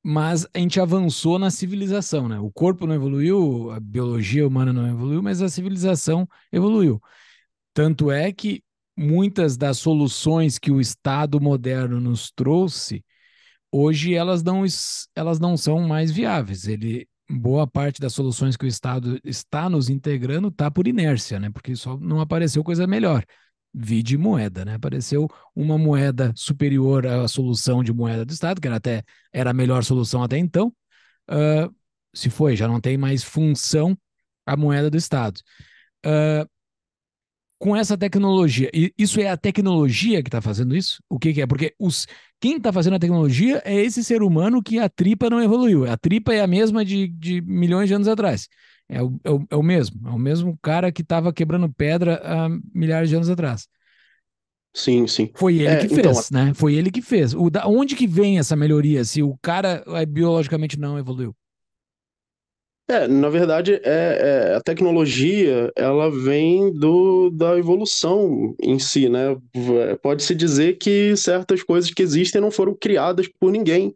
Speaker 1: mas a gente avançou na civilização, né? O corpo não evoluiu, a biologia humana não evoluiu, mas a civilização evoluiu. Tanto é que muitas das soluções que o Estado moderno nos trouxe, hoje elas não, elas não são mais viáveis. Ele, boa parte das soluções que o Estado está nos integrando está por inércia, né? Porque só não apareceu coisa melhor. Vide moeda, né? Apareceu uma moeda superior à solução de moeda do Estado, que era até era a melhor solução até então. Uh, se foi, já não tem mais função a moeda do Estado. Uh, com essa tecnologia, isso é a tecnologia que está fazendo isso? O que, que é? Porque os quem está fazendo a tecnologia é esse ser humano que a tripa não evoluiu. A tripa é a mesma de, de milhões de anos atrás. É o, é o, é o mesmo. É o mesmo cara que estava quebrando pedra há milhares de anos atrás.
Speaker 3: Sim, sim. Foi ele é, que então, fez, então...
Speaker 1: né? Foi ele que fez. O da, onde que vem essa melhoria se o cara é, biologicamente não evoluiu?
Speaker 3: É, na verdade, é, é, a tecnologia ela vem do, da evolução em si, né? É, pode-se dizer que certas coisas que existem não foram criadas por ninguém,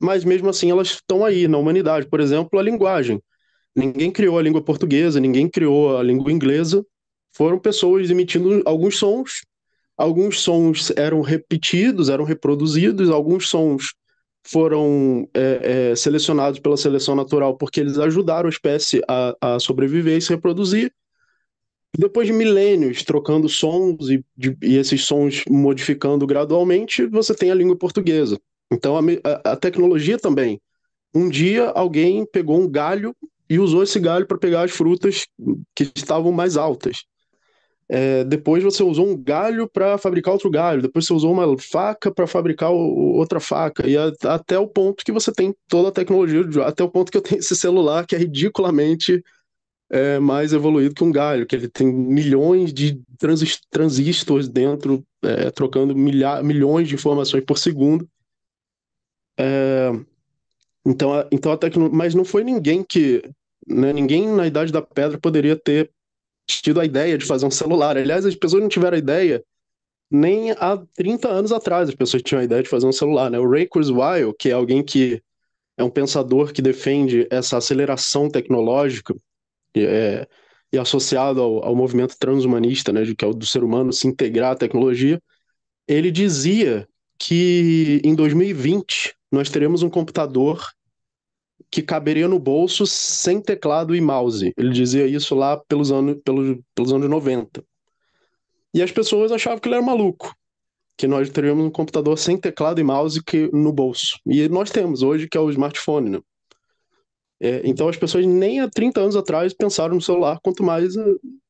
Speaker 3: mas mesmo assim elas estão aí na humanidade. Por exemplo, a linguagem. Ninguém criou a língua portuguesa, ninguém criou a língua inglesa. Foram pessoas emitindo alguns sons, alguns sons eram repetidos, eram reproduzidos, alguns sons foram é, é, selecionados pela seleção natural porque eles ajudaram a espécie a, a sobreviver e se reproduzir. Depois de milênios trocando sons e, de, e esses sons modificando gradualmente, você tem a língua portuguesa. Então a, a, a tecnologia também. Um dia alguém pegou um galho e usou esse galho para pegar as frutas que estavam mais altas. É, depois você usou um galho para fabricar outro galho, depois você usou uma faca para fabricar o, outra faca, e a, até o ponto que você tem toda a tecnologia, até o ponto que eu tenho esse celular que é ridiculamente é, mais evoluído que um galho, que ele tem milhões de transistores dentro, é, trocando milha, milhões de informações por segundo. É, então, a, então a tecno... Mas não foi ninguém que. Né, ninguém na Idade da Pedra poderia ter tido a ideia de fazer um celular. Aliás, as pessoas não tiveram ideia nem há 30 anos atrás as pessoas tinham a ideia de fazer um celular, né? O Ray Kurzweil, que é alguém que é um pensador que defende essa aceleração tecnológica e, é, e associado ao, ao, movimento transhumanista, né, que é o do ser humano se integrar à tecnologia, ele dizia que em 2020 nós teremos um computador que caberia no bolso sem teclado e mouse. Ele dizia isso lá pelos anos, pelos, pelos anos 90. E as pessoas achavam que ele era maluco, que nós teríamos um computador sem teclado e mouse que, no bolso. E nós temos hoje, que é o smartphone. Né? É, então as pessoas nem há 30 anos atrás pensaram no celular, quanto mais eh,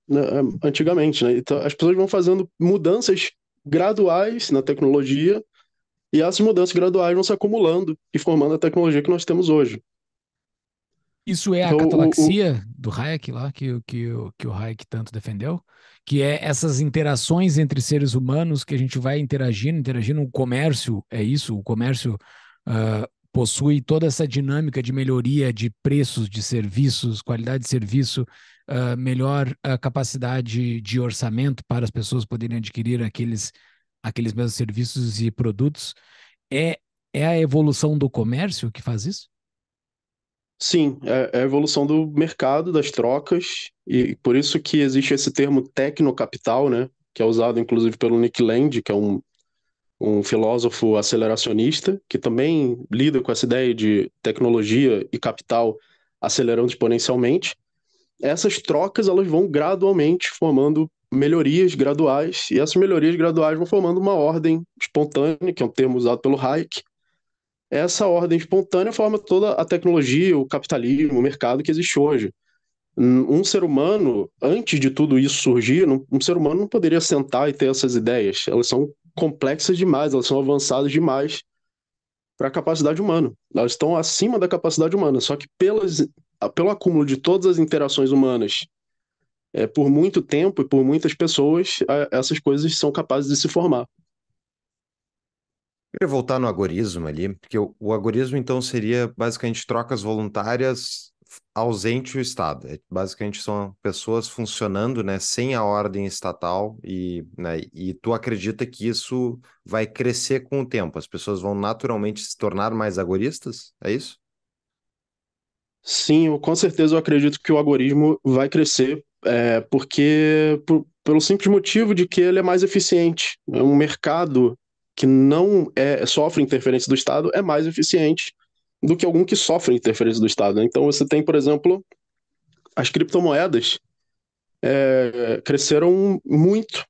Speaker 3: né, antigamente. Né? Então as pessoas vão fazendo mudanças graduais na tecnologia e essas mudanças graduais vão se acumulando e formando a tecnologia que nós temos hoje. Isso é a então, catalaxia o,
Speaker 1: o... do Hayek lá, que, que, que o Hayek tanto defendeu? Que é essas interações entre seres humanos que a gente vai interagindo, interagindo. O comércio é isso, o comércio uh, possui toda essa dinâmica de melhoria de preços de serviços, qualidade de serviço, uh, melhor uh, capacidade de orçamento para as pessoas poderem adquirir aqueles, aqueles mesmos serviços e produtos. É, é a evolução do comércio que faz isso?
Speaker 3: Sim, é, é a evolução do mercado, das trocas, e por isso que existe esse termo tecnocapital, né? Que é usado inclusive pelo Nick Land, que é um, um filósofo aceleracionista, que também lida com essa ideia de tecnologia e capital acelerando exponencialmente. Essas trocas elas vão gradualmente formando melhorias graduais, e essas melhorias graduais vão formando uma ordem espontânea, que é um termo usado pelo Hayek, essa ordem espontânea forma toda a tecnologia, o capitalismo, o mercado que existe hoje. Um ser humano, antes de tudo isso surgir, um ser humano não poderia sentar e ter essas ideias. Elas são complexas demais, elas são avançadas demais para a capacidade humana. Elas estão acima da capacidade humana, só que pelas, pelo acúmulo de todas as interações humanas é, por muito tempo e por muitas pessoas, essas coisas são capazes de se formar.
Speaker 2: Eu queria voltar no agorismo ali, porque o, agorismo, então, seria basicamente trocas voluntárias ausente o Estado. É, basicamente, são pessoas funcionando né, sem a ordem estatal e, né, e tu acredita que isso vai crescer com o tempo? As pessoas vão naturalmente se tornar mais agoristas? É isso?
Speaker 3: Sim, eu, com certeza eu acredito que o agorismo vai crescer, é, porque por, pelo simples motivo de que ele é mais eficiente. É um mercado que não é, sofre interferência do Estado é mais eficiente do que algum que sofre interferência do Estado. Né? Então você tem, por exemplo, as criptomoedas é, cresceram muito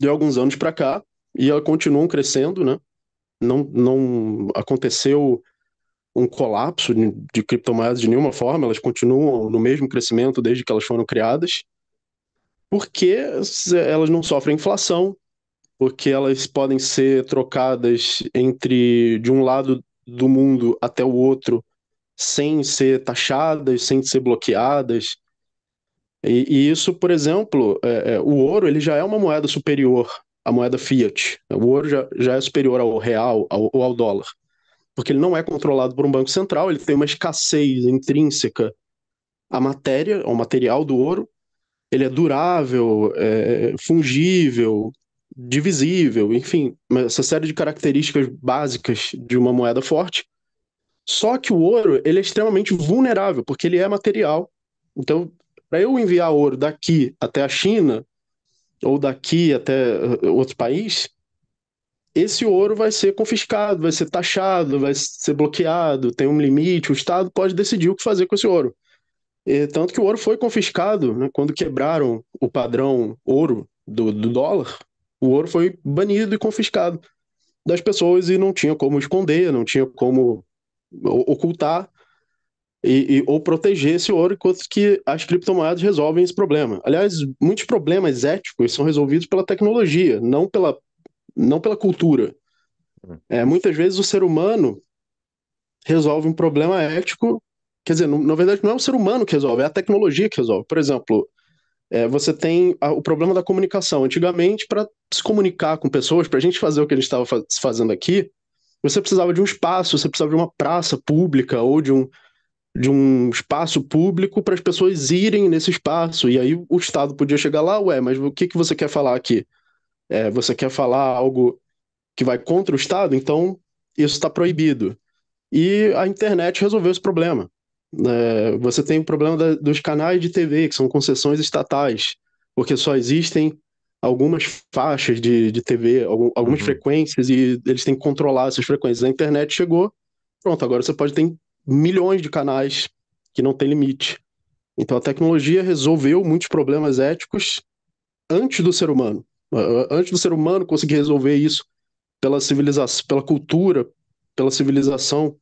Speaker 3: de alguns anos para cá e elas continuam crescendo, né? Não, não aconteceu um colapso de criptomoedas de nenhuma forma, elas continuam no mesmo crescimento desde que elas foram criadas, porque elas não sofrem inflação, porque elas podem ser trocadas entre de um lado do mundo até o outro sem ser taxadas, sem ser bloqueadas. E, e isso, por exemplo, é, é, o ouro ele já é uma moeda superior à moeda fiat. O ouro já, já é superior ao real ao, ou ao dólar, porque ele não é controlado por um banco central, ele tem uma escassez intrínseca à matéria, ao material do ouro. Ele é durável, é, fungível, divisível, enfim, essa série de características básicas de uma moeda forte. Só que o ouro ele é extremamente vulnerável, porque ele é material. Então, para eu enviar ouro daqui até a China, ou daqui até uh, outro país, esse ouro vai ser confiscado, vai ser taxado, vai ser bloqueado, tem um limite, o Estado pode decidir o que fazer com esse ouro. E, tanto que o ouro foi confiscado né, quando quebraram o padrão ouro do, do dólar, o ouro foi banido e confiscado das pessoas e não tinha como esconder, não tinha como ocultar e, e, ou proteger esse ouro, enquanto que as criptomoedas resolvem esse problema. Aliás, muitos problemas éticos são resolvidos pela tecnologia, não pela, não pela cultura. É, muitas vezes o ser humano resolve um problema ético, quer dizer, na verdade não é o ser humano que resolve, é a tecnologia que resolve. Por exemplo, é, você tem a, o problema da comunicação. Antigamente, para se comunicar com pessoas, para a gente fazer o que a gente estava fa fazendo aqui, você precisava de um espaço, você precisava de uma praça pública ou de um, de um espaço público para as pessoas irem nesse espaço. E aí o Estado podia chegar lá, ué, mas o que, que você quer falar aqui? É, você quer falar algo que vai contra o Estado? Então isso está proibido. E a internet resolveu esse problema. É, você tem o problema da, dos canais de TV, que são concessões estatais, porque só existem algumas faixas de, de TV, algumas uhum. frequências, e eles têm que controlar essas frequências. A internet chegou, pronto, agora você pode ter milhões de canais que não tem limite. Então a tecnologia resolveu muitos problemas éticos antes do ser humano. Antes do ser humano conseguir resolver isso pela civilização, pela cultura, pela civilização,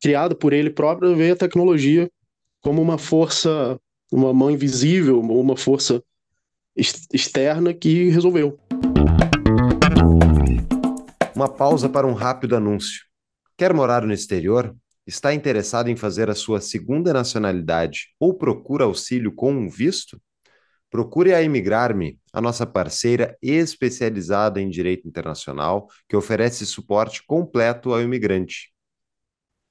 Speaker 3: criado por ele próprio, vê a tecnologia como uma força, uma mão invisível, uma força externa que resolveu.
Speaker 2: Uma pausa para um rápido anúncio. Quer morar no exterior? Está interessado em fazer a sua segunda nacionalidade ou procura auxílio com um visto? Procure a Imigrarme, a nossa parceira especializada em direito internacional, que oferece suporte completo ao imigrante.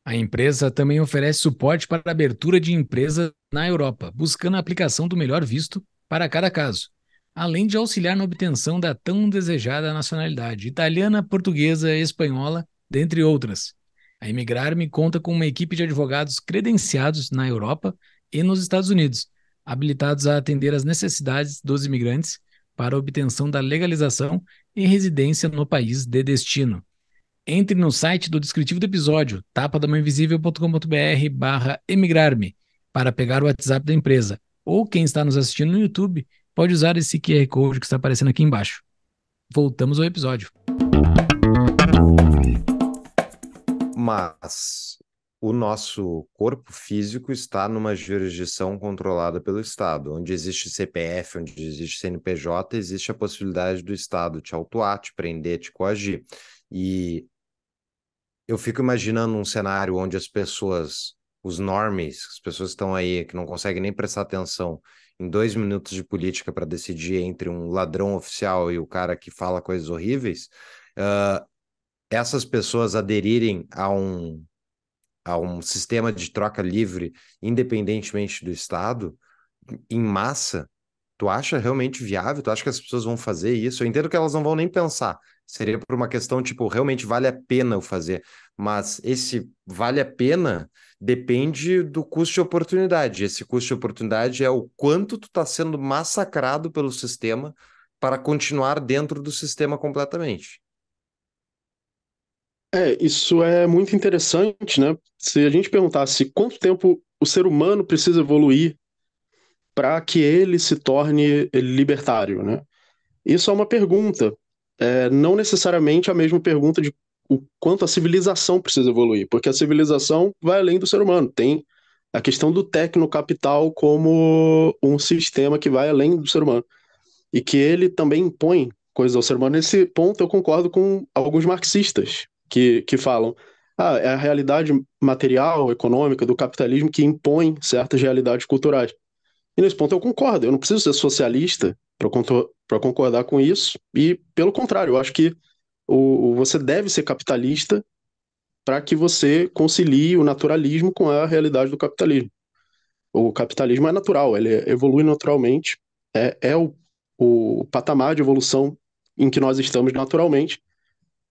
Speaker 1: A empresa também oferece suporte para a abertura de empresa na Europa, buscando a aplicação do melhor visto para cada caso, além de auxiliar na obtenção da tão desejada nacionalidade italiana, portuguesa e espanhola, dentre outras. A Emigrarme me conta com uma equipe de advogados credenciados na Europa e nos Estados Unidos, habilitados a atender às necessidades dos imigrantes para a obtenção da legalização e residência no país de destino. Entre no site do descritivo do episódio, tapadamãoinvisível.com.br barra emigrar-me, para pegar o WhatsApp da empresa. Ou quem está nos assistindo no YouTube, pode usar esse QR Code que está aparecendo aqui embaixo. Voltamos ao episódio.
Speaker 2: Mas o nosso corpo físico está numa jurisdição controlada pelo Estado. Onde existe CPF, onde existe CNPJ, existe a possibilidade do Estado te autuar, te prender, te coagir. E eu fico imaginando um cenário onde as pessoas, os normes, as pessoas que estão aí, que não conseguem nem prestar atenção em dois minutos de política para decidir entre um ladrão oficial e o cara que fala coisas horríveis, uh, essas pessoas aderirem a um, a um sistema de troca livre, independentemente do Estado, em massa, Tu acha realmente viável? Tu acha que as pessoas vão fazer isso? Eu entendo que elas não vão nem pensar. Seria por uma questão, tipo, realmente vale a pena o fazer. Mas esse vale a pena depende do custo de oportunidade. Esse custo de oportunidade é o quanto tu está sendo massacrado pelo sistema para continuar dentro do sistema completamente.
Speaker 3: É, isso é muito interessante, né? Se a gente perguntasse quanto tempo o ser humano precisa evoluir para que ele se torne libertário, né? Isso é uma pergunta, é, não necessariamente a mesma pergunta de o quanto a civilização precisa evoluir, porque a civilização vai além do ser humano, tem a questão do tecnocapital como um sistema que vai além do ser humano e que ele também impõe coisas ao ser humano. Nesse ponto eu concordo com alguns marxistas que, que falam ah, é a realidade material, econômica do capitalismo que impõe certas realidades culturais. E nesse ponto eu concordo, eu não preciso ser socialista para concordar com isso, e pelo contrário, eu acho que o, você deve ser capitalista para que você concilie o naturalismo com a realidade do capitalismo. O capitalismo é natural, ele evolui naturalmente, é, é o, o patamar de evolução em que nós estamos naturalmente,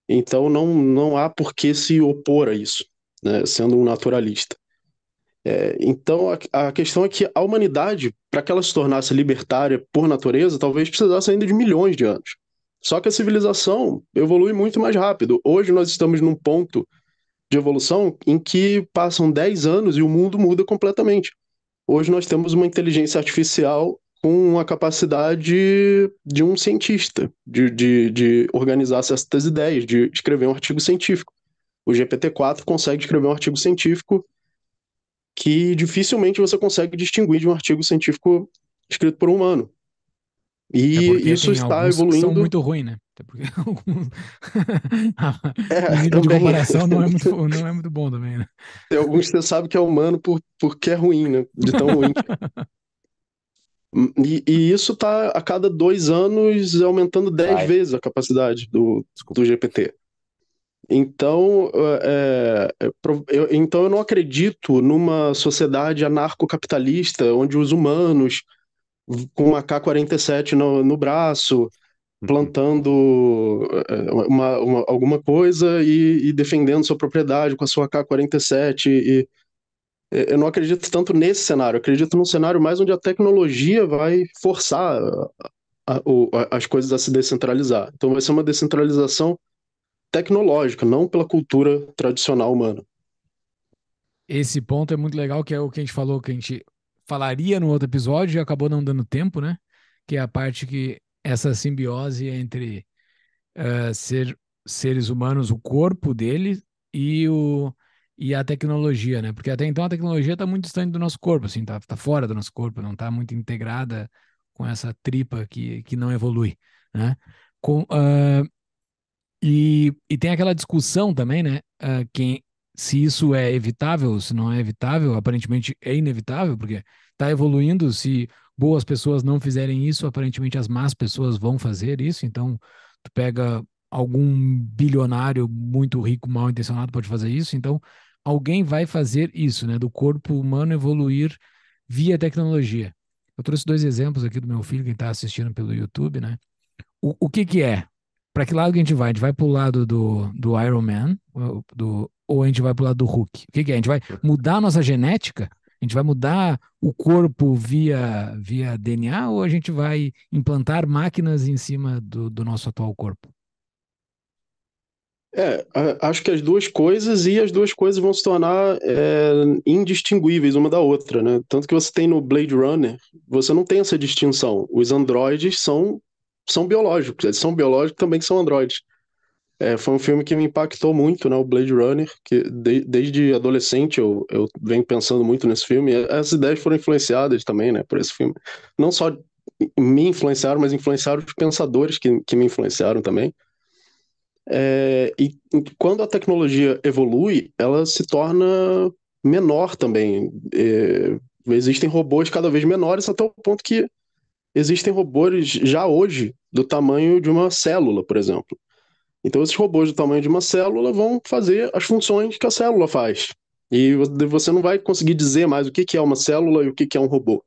Speaker 3: então não, não há por que se opor a isso, né, sendo um naturalista. É, então, a, a, questão é que a humanidade, para que ela se tornasse libertária por natureza, talvez precisasse ainda de milhões de anos. Só que a civilização evolui muito mais rápido. Hoje nós estamos num ponto de evolução em que passam 10 anos e o mundo muda completamente. Hoje nós temos uma inteligência artificial com a capacidade de um cientista, de, de, de organizar certas ideias, de escrever um artigo científico. O GPT-4 consegue escrever um artigo científico que dificilmente você consegue distinguir de um artigo científico escrito por um humano. E é isso está evoluindo. são muito
Speaker 1: ruim, né? Até porque alguns...
Speaker 3: é, o nível é de comparação não é, muito,
Speaker 1: não é muito bom também, né?
Speaker 3: Tem alguns que você sabe que é humano por, porque é ruim, né? De tão ruim. É. e, e, isso está a cada dois anos aumentando dez Ai. vezes a capacidade do, do GPT. Então, é, eu, então eu não acredito numa sociedade anarcocapitalista onde os humanos com uma K-47 no, no braço, uhum. plantando eh, uma, uma, alguma coisa e, e, defendendo sua propriedade com a sua K-47. E, eu não acredito tanto nesse cenário, eu acredito num cenário mais onde a tecnologia vai forçar a, a, a, as coisas a se descentralizar. Então vai ser uma descentralização tecnológica, não pela cultura tradicional humana.
Speaker 1: Esse ponto é muito legal, que é o que a gente falou, que a gente falaria no outro episódio e acabou não dando tempo, né? Que é a parte que essa simbiose entre uh, ser, seres humanos, o corpo deles e, o, e a tecnologia, né? Porque até então a tecnologia está muito distante do nosso corpo, assim, está tá fora do nosso corpo, não está muito integrada com essa tripa que, que não evolui, né? Com, uh, e, e tem aquela discussão também, né? Uh, quem, se isso é evitável, se não é evitável, aparentemente é inevitável, porque está evoluindo. Se boas pessoas não fizerem isso, aparentemente as más pessoas vão fazer isso. Então, tu pega algum bilionário muito rico, mal intencionado, pode fazer isso. Então, alguém vai fazer isso, né? Do corpo humano evoluir via tecnologia. Eu trouxe dois exemplos aqui do meu filho, quem está assistindo pelo YouTube, né? O, o que, que é? para que lado que a gente vai? A gente vai pro lado do, do Iron Man do, ou a gente vai pro lado do Hulk? O que, que é? A gente vai mudar a nossa genética? A gente vai mudar o corpo via, via DNA ou a gente vai implantar máquinas em cima do, do nosso atual corpo?
Speaker 3: É, acho que as duas coisas e as duas coisas vão se tornar é, indistinguíveis uma da outra, né? Tanto que você tem no Blade Runner, você não tem essa distinção. Os androides são são biológicos, eles são biológicos também que são androides. É, foi um filme que me impactou muito, né? O Blade Runner, que de, desde adolescente eu, eu venho pensando muito nesse filme. As ideias foram influenciadas também, né? Por esse filme. Não só me influenciaram, mas influenciaram os pensadores que, que me influenciaram também. É, e quando a tecnologia evolui, ela se torna menor também. É, existem robôs cada vez menores até o ponto que existem robôs já hoje do tamanho de uma célula, por exemplo. Então, esses robôs do tamanho de uma célula vão fazer as funções que a célula faz. E você não vai conseguir dizer mais o que é uma célula e o que é um robô.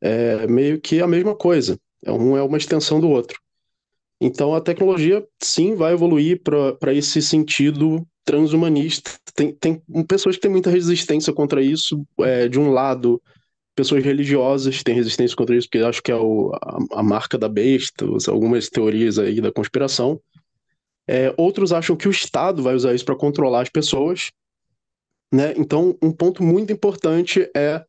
Speaker 3: É meio que a mesma coisa. É um é uma extensão do outro. Então, a tecnologia, sim, vai evoluir para esse sentido transhumanista. Tem, tem pessoas que têm muita resistência contra isso, é, de um lado pessoas religiosas têm resistência contra isso, porque acho que é o, a, a, marca da besta, algumas teorias aí da conspiração. É, outros acham que o Estado vai usar isso para controlar as pessoas. Né? Então, um ponto muito importante é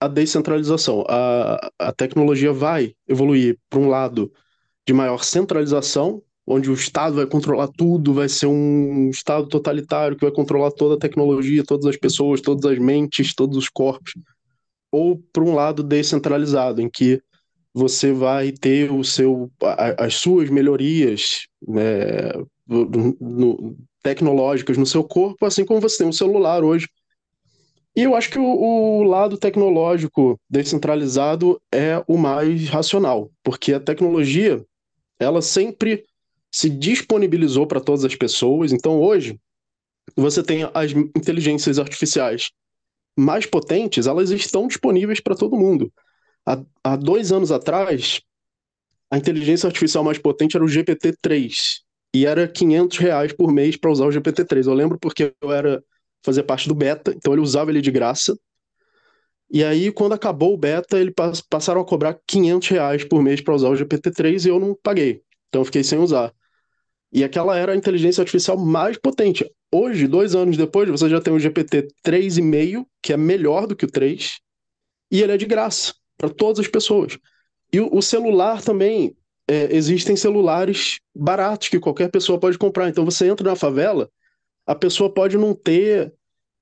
Speaker 3: a descentralização. A, a tecnologia vai evoluir para um lado de maior centralização, onde o Estado vai controlar tudo, vai ser um Estado totalitário que vai controlar toda a tecnologia, todas as pessoas, todas as mentes, todos os corpos ou para um lado descentralizado, em que você vai ter o seu, as suas melhorias né, no, tecnológicas no seu corpo, assim como você tem um celular hoje. E eu acho que o, o lado tecnológico descentralizado é o mais racional, porque a tecnologia ela sempre se disponibilizou para todas as pessoas. Então hoje você tem as inteligências artificiais mais potentes, elas estão disponíveis para todo mundo. Há, há, dois anos atrás, a inteligência artificial mais potente era o GPT-3 e era 500 reais por mês para usar o GPT-3. Eu lembro porque eu era fazer parte do beta, então ele usava ele de graça. E aí, quando acabou o beta, ele passaram a cobrar 500 reais por mês para usar o GPT-3 e eu não paguei. Então, eu fiquei sem usar. E aquela era a inteligência artificial mais potente. Hoje, dois anos depois, você já tem o GPT 3,5, que é melhor do que o 3, e ele é de graça para todas as pessoas. E o, o celular também, é, existem celulares baratos que qualquer pessoa pode comprar. Então você entra na favela, a pessoa pode não ter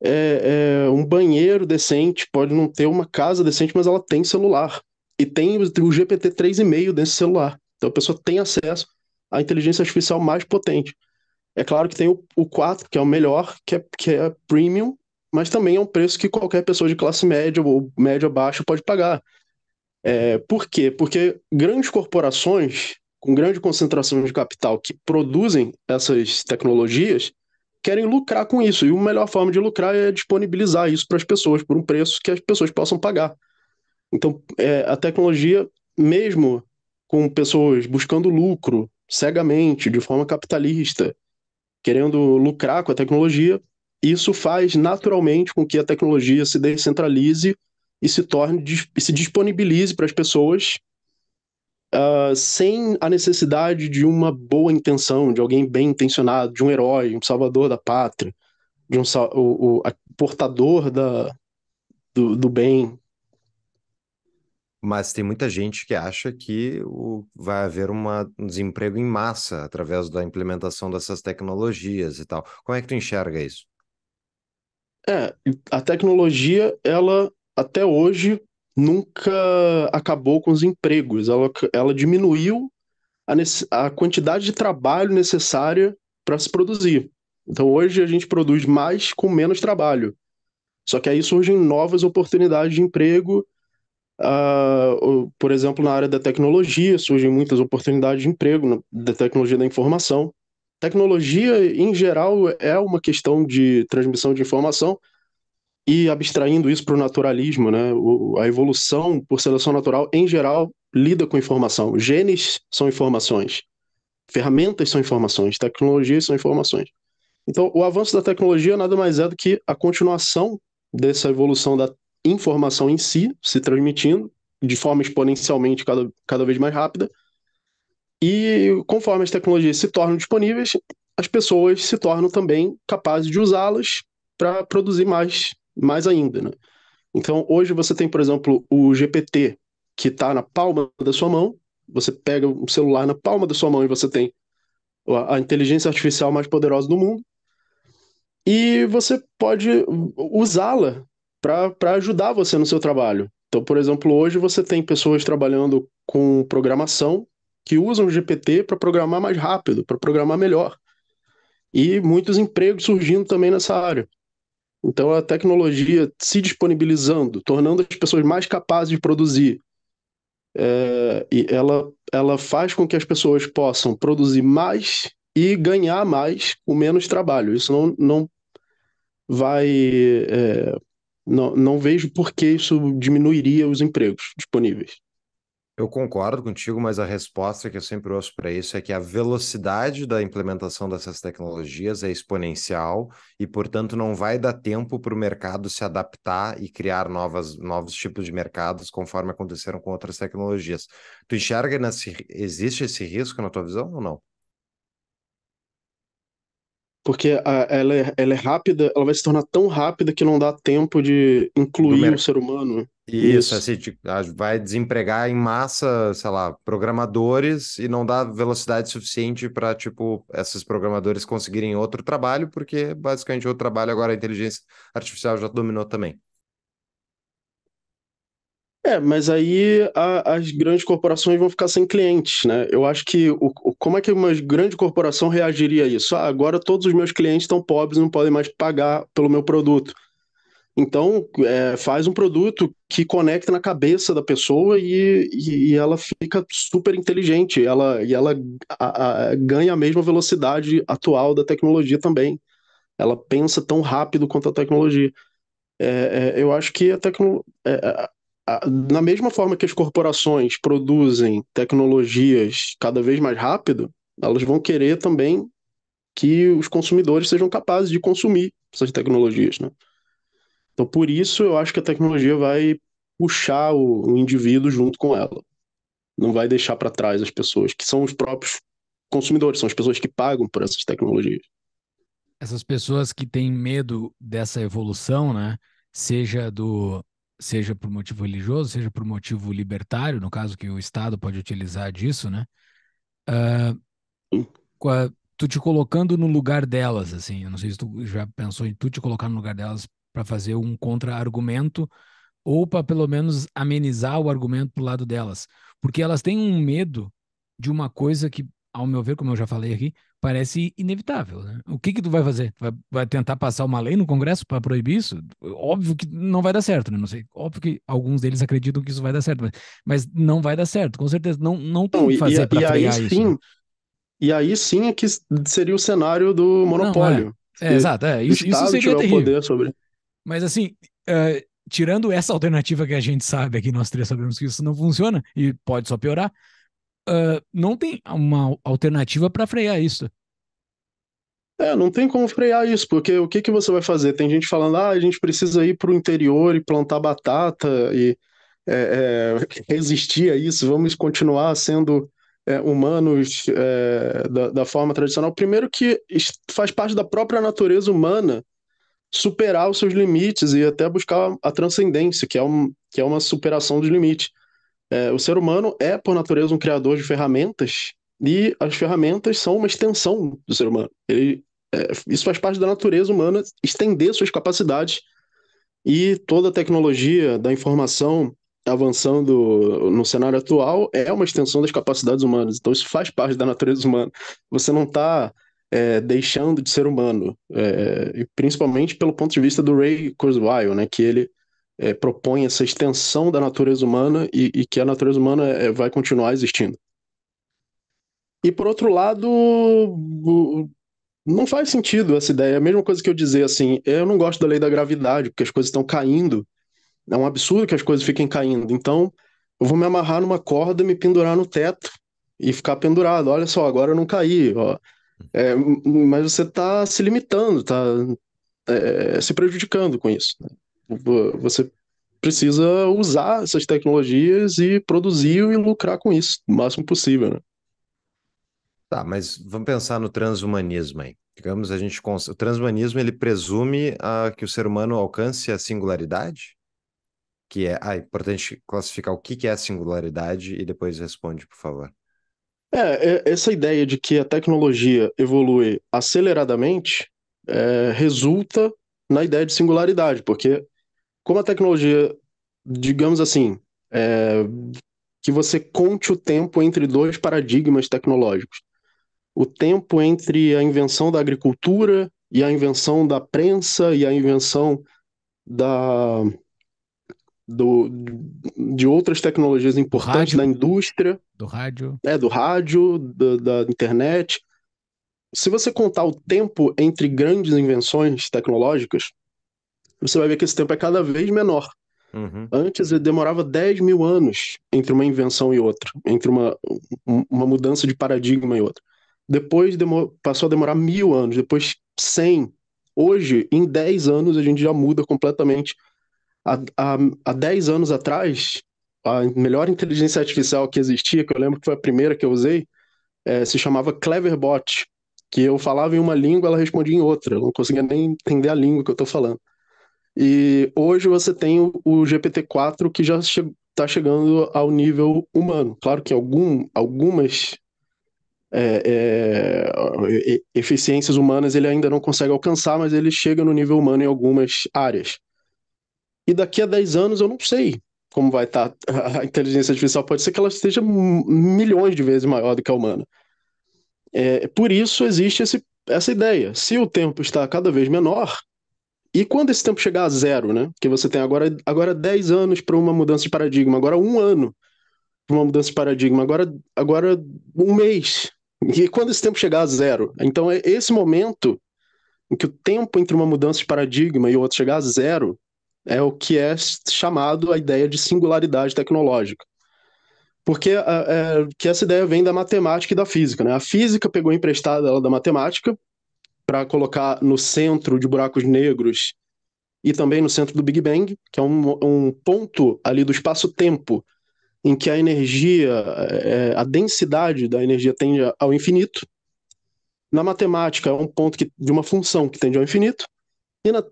Speaker 3: é, é, um banheiro decente, pode não ter uma casa decente, mas ela tem celular. E tem o, o GPT 3,5 desse celular. Então a pessoa tem acesso à inteligência artificial mais potente. É claro que tem o, o 4, que é o melhor, que é, que é premium, mas também é um preço que qualquer pessoa de classe média ou média ou baixa pode pagar. É, por quê? Porque grandes corporações com grande concentração de capital que produzem essas tecnologias querem lucrar com isso. E a melhor forma de lucrar é disponibilizar isso para as pessoas por um preço que as pessoas possam pagar. Então, é, a tecnologia, mesmo com pessoas buscando lucro cegamente, de forma capitalista, querendo lucrar com a tecnologia. Isso faz naturalmente com que a tecnologia se descentralize e se torne se disponibilize para as pessoas uh, sem a necessidade de uma boa intenção, de alguém bem intencionado, de um herói, um salvador da pátria, de um o, o portador da, do, do bem,
Speaker 2: mas tem muita gente que acha que o, vai haver uma, um desemprego em massa através da implementação dessas tecnologias e tal. Como é que tu enxerga isso?
Speaker 3: É, a tecnologia, ela até hoje nunca acabou com os empregos, ela, ela diminuiu a, a quantidade de trabalho necessária para se produzir. Então hoje a gente produz mais com menos trabalho. Só que aí surgem novas oportunidades de emprego Uh, por exemplo, na área da tecnologia, surgem muitas oportunidades de emprego na, da tecnologia da informação. Tecnologia, em geral, é uma questão de transmissão de informação e abstraindo isso para o naturalismo, né? a evolução por seleção natural, em geral, lida com informação. Genes são informações, ferramentas são informações, tecnologias são informações. Então, o avanço da tecnologia nada mais é do que a continuação dessa evolução da informação em si se transmitindo de forma exponencialmente cada, cada vez mais rápida. E conforme as tecnologias se tornam disponíveis, as pessoas se tornam também capazes de usá-las para produzir mais, mais ainda. Né? Então, hoje você tem, por exemplo, o GPT, que está na palma da sua mão. Você pega um celular na palma da sua mão e você tem a inteligência artificial mais poderosa do mundo. E você pode usá-la para ajudar você no seu trabalho. Então, por exemplo, hoje você tem pessoas trabalhando com programação que usam o GPT para programar mais rápido, para programar melhor. E muitos empregos surgindo também nessa área. Então, a tecnologia se disponibilizando, tornando as pessoas mais capazes de produzir, é, e ela, ela faz com que as pessoas possam produzir mais e ganhar mais com menos trabalho. Isso não, não vai é, não, não vejo por que isso diminuiria os empregos disponíveis. Eu concordo
Speaker 2: contigo, mas a resposta que eu sempre ouço para isso é que a velocidade da implementação dessas tecnologias é exponencial e, portanto, não vai dar tempo para o mercado se adaptar e criar novas, novos tipos de mercados conforme aconteceram com outras tecnologias. Tu enxerga nesse, existe esse risco na tua visão ou não?
Speaker 3: porque a, ela, é, ela é rápida, ela vai se tornar tão rápida que não dá tempo de incluir o ser humano. Isso, Isso.
Speaker 2: Assim, vai desempregar em massa, sei lá, programadores e não dá velocidade suficiente para, tipo, esses programadores conseguirem outro trabalho, porque basicamente outro trabalho agora a inteligência artificial já dominou também.
Speaker 3: É, mas aí a, as grandes corporações vão ficar sem clientes, né? Eu acho que o, o, como é que uma grande corporação reagiria a isso? Ah, agora todos os meus clientes estão pobres, não podem mais pagar pelo meu produto. Então, é, faz um produto que conecta na cabeça da pessoa e, e, e ela fica super inteligente, ela, e ela a, a, ganha a mesma velocidade atual da tecnologia também. Ela pensa tão rápido quanto a tecnologia. É, é, eu acho que a tecnologia é, é, na mesma forma que as corporações produzem tecnologias cada vez mais rápido, elas vão querer também que os consumidores sejam capazes de consumir essas tecnologias, né? Então, por isso, eu acho que a tecnologia vai puxar o, o indivíduo junto com ela. Não vai deixar para trás as pessoas, que são os próprios consumidores, são as pessoas que pagam por essas tecnologias.
Speaker 1: Essas pessoas que têm medo dessa evolução, né? Seja do, seja por motivo religioso, seja por motivo libertário, no caso que o Estado pode utilizar disso, né? Uh, tu te colocando no lugar delas, assim, eu não sei se tu já pensou em tu te colocar no lugar delas para fazer um contra-argumento ou para pelo menos amenizar o argumento pro lado delas, porque elas têm um medo de uma coisa que ao meu ver, como eu já falei aqui, parece inevitável. Né? O que que tu vai fazer? Vai, vai tentar passar uma lei no Congresso para proibir isso? Óbvio que não vai dar certo, né? Não sei. Óbvio que alguns deles acreditam que isso vai dar certo, mas, mas não vai dar certo, com certeza. Não,
Speaker 3: não tem o que fazer para frear aí, isso. Sim, né? e aí sim é que seria o cenário do monopólio. Não, é. É, exato, é. Isso, isso seria terrível. Sobre... Mas assim, uh,
Speaker 1: tirando essa alternativa que a gente sabe que nós três sabemos que isso não funciona e pode só piorar uh, não tem uma alternativa para frear isso.
Speaker 3: É, não tem como frear isso, porque o que, que você vai fazer? Tem gente falando, ah, a gente precisa ir para o interior e plantar batata e é, é, resistir a isso, vamos continuar sendo é, humanos é, da, da forma tradicional. Primeiro que faz parte da própria natureza humana superar os seus limites e até buscar a transcendência, que é, um, que é uma superação dos limites. É, o ser humano é, por natureza, um criador de ferramentas e as ferramentas são uma extensão do ser humano. Ele, é, isso faz parte da natureza humana estender suas capacidades e toda a tecnologia da informação avançando no cenário atual é uma extensão das capacidades humanas. Então isso faz parte da natureza humana. Você não está é, deixando de ser humano, é, principalmente pelo ponto de vista do Ray Kurzweil, né, que ele é, propõe essa extensão da natureza humana e, e que a natureza humana é, vai continuar existindo. E por outro lado, não faz sentido essa ideia. É a mesma coisa que eu dizer assim, eu não gosto da lei da gravidade, porque as coisas estão caindo. É um absurdo que as coisas fiquem caindo. Então, eu vou me amarrar numa corda, me pendurar no teto e ficar pendurado. Olha só, agora eu não caí. Ó. É, mas você está se limitando, está é, se prejudicando com isso. Né? Você precisa usar essas tecnologias e produzir e lucrar com isso o máximo possível, né?
Speaker 2: Tá, mas vamos pensar no transhumanismo aí. Digamos, a gente o transhumanismo ele presume uh, que o ser humano alcance a singularidade, que é, ah, é importante classificar o que, que é a singularidade e depois responde, por favor.
Speaker 3: É, é essa ideia de que a tecnologia evolui aceleradamente é, resulta na ideia de singularidade, porque como a tecnologia, digamos assim, é, que você conte o tempo entre dois paradigmas tecnológicos. O tempo entre a invenção da agricultura e a invenção da prensa e a invenção da, do, de outras tecnologias importantes da indústria. Do rádio. É, do rádio, da internet. Se você contar o tempo entre grandes invenções tecnológicas, você vai ver que esse tempo é cada vez menor. Uhum. Antes demorava 10 mil anos entre uma invenção e outra, entre uma, uma mudança de paradigma e outra. Depois demor... passou a demorar mil anos, depois 100. Hoje, em 10 anos, a gente já muda completamente. Há, há, há 10 anos atrás, a melhor inteligência artificial que existia, que eu lembro que foi a primeira que eu usei, é, se chamava Cleverbot, que eu falava em uma língua, ela respondia em outra. Eu não conseguia nem entender a língua que eu estou falando. E hoje você tem o, o GPT-4 que já está che tá chegando ao nível humano. Claro que algum, algumas é, é, eficiências humanas ele ainda não consegue alcançar, mas ele chega no nível humano em algumas áreas. E daqui a 10 anos eu não sei como vai estar tá, a inteligência artificial. Pode ser que ela esteja milhões de vezes maior do que a humana. É, por isso existe esse, essa ideia. Se o tempo está cada vez menor, e quando esse tempo chegar a zero, né? Que você tem agora, agora 10 anos para uma mudança de paradigma, agora um ano para uma mudança de paradigma, agora, agora um mês. E quando esse tempo chegar a zero? Então, é esse momento em que o tempo entre uma mudança de paradigma e outra chegar a zero é o que é chamado a ideia de singularidade tecnológica. Porque é, é que essa ideia vem da matemática e da física. Né? A física pegou emprestada ela da matemática para colocar no centro de buracos negros e também no centro do Big Bang, que é um, um ponto ali do espaço-tempo em que a energia, é, é, a densidade da energia tende ao infinito. Na matemática, é um ponto que, de uma função que tende ao infinito. E na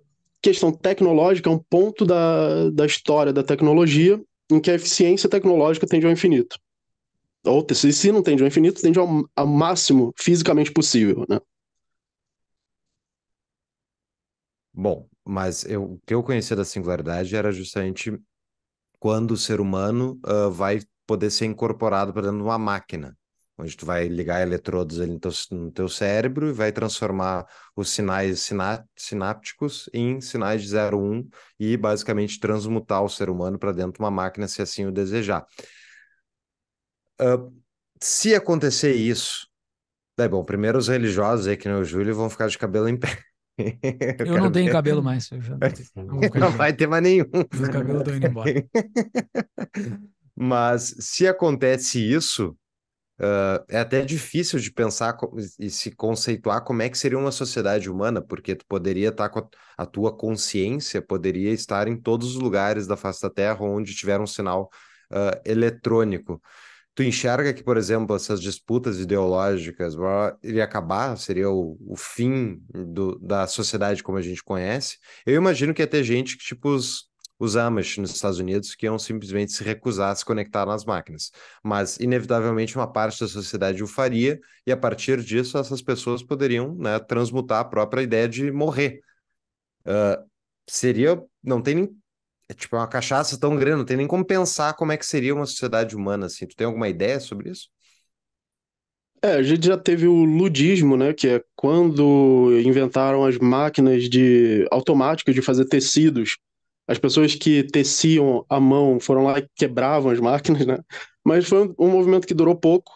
Speaker 3: questão tecnológica, é um ponto da, da história da tecnologia em que a eficiência tecnológica tende ao infinito. Ou se não tende ao infinito, tende ao, ao máximo fisicamente possível, né?
Speaker 2: Bom, mas eu, o que eu conhecia da singularidade era justamente quando o ser humano uh, vai poder ser incorporado para dentro de uma máquina, onde tu vai ligar eletrodos ali no teu, no teu cérebro e vai transformar os sinais siná sinápticos em sinais de zero um, e basicamente transmutar o ser humano para dentro de uma máquina se assim o desejar. Uh, se acontecer isso, daí bom, primeiro os religiosos aí que nem o Júlio vão ficar de cabelo em pé. Eu, eu não tenho ver. cabelo mais. Já... não é. vai ter mais nenhum. Os cabelos estão indo embora. Mas se acontece isso, uh, é até difícil de pensar e se conceituar como é que seria uma sociedade humana, porque tu poderia estar com a, a tua consciência, poderia estar em todos os lugares da face da Terra onde tiver um sinal uh, eletrônico. Tu enxerga que, por exemplo, essas disputas ideológicas iria acabar, seria o, o fim do, da sociedade como a gente conhece. Eu imagino que ia ter gente que, tipo, os, os Amish nos Estados Unidos, que iam simplesmente se recusar a se conectar nas máquinas. Mas, inevitavelmente, uma parte da sociedade o faria, e a partir disso, essas pessoas poderiam né, transmutar a própria ideia de morrer. Uh, seria. Não tem nem é tipo é uma cachaça tão grande, não tem nem como pensar como é que seria uma sociedade humana assim. Tu tem alguma ideia sobre isso?
Speaker 3: É, a gente já teve o ludismo, né, que é quando inventaram as máquinas de automáticas de fazer tecidos. As pessoas que teciam à mão foram lá e quebravam as máquinas, né? Mas foi um, um movimento que durou pouco.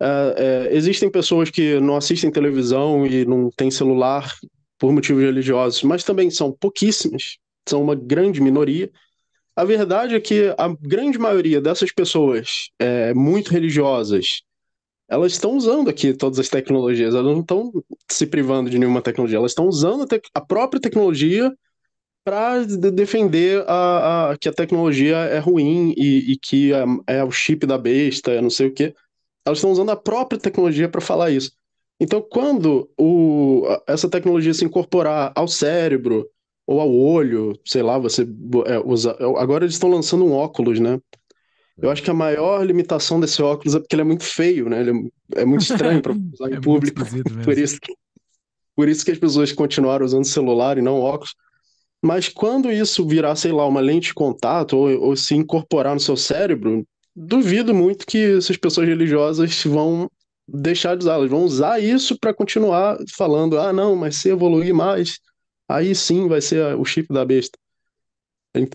Speaker 3: É, é, existem pessoas que não assistem televisão e não têm celular por motivos religiosos, mas também são pouquíssimas, são uma grande minoria. A verdade é que a grande maioria dessas pessoas é, muito religiosas, elas estão usando aqui todas as tecnologias, elas não estão se privando de nenhuma tecnologia, elas estão usando a, te a própria tecnologia para de defender a, a, que a tecnologia é ruim e, e que é, é o chip da besta, é não sei o quê. Elas estão usando a própria tecnologia para falar isso. Então, quando o, essa tecnologia se incorporar ao cérebro, ou ao olho, sei lá, você é, usa. É, agora eles estão lançando um óculos, né? Eu acho que a maior limitação desse óculos é porque ele é muito feio, né? Ele é, é muito estranho para usar em é público. Por isso, que, por isso que as pessoas continuaram usando celular e não óculos. Mas quando isso virar, sei lá, uma lente de contato ou, ou se incorporar no seu cérebro, duvido muito que essas pessoas religiosas vão deixar de usar. Elas vão usar isso para continuar falando: ah, não, mas se evoluir mais, aí sim vai ser o chip da besta.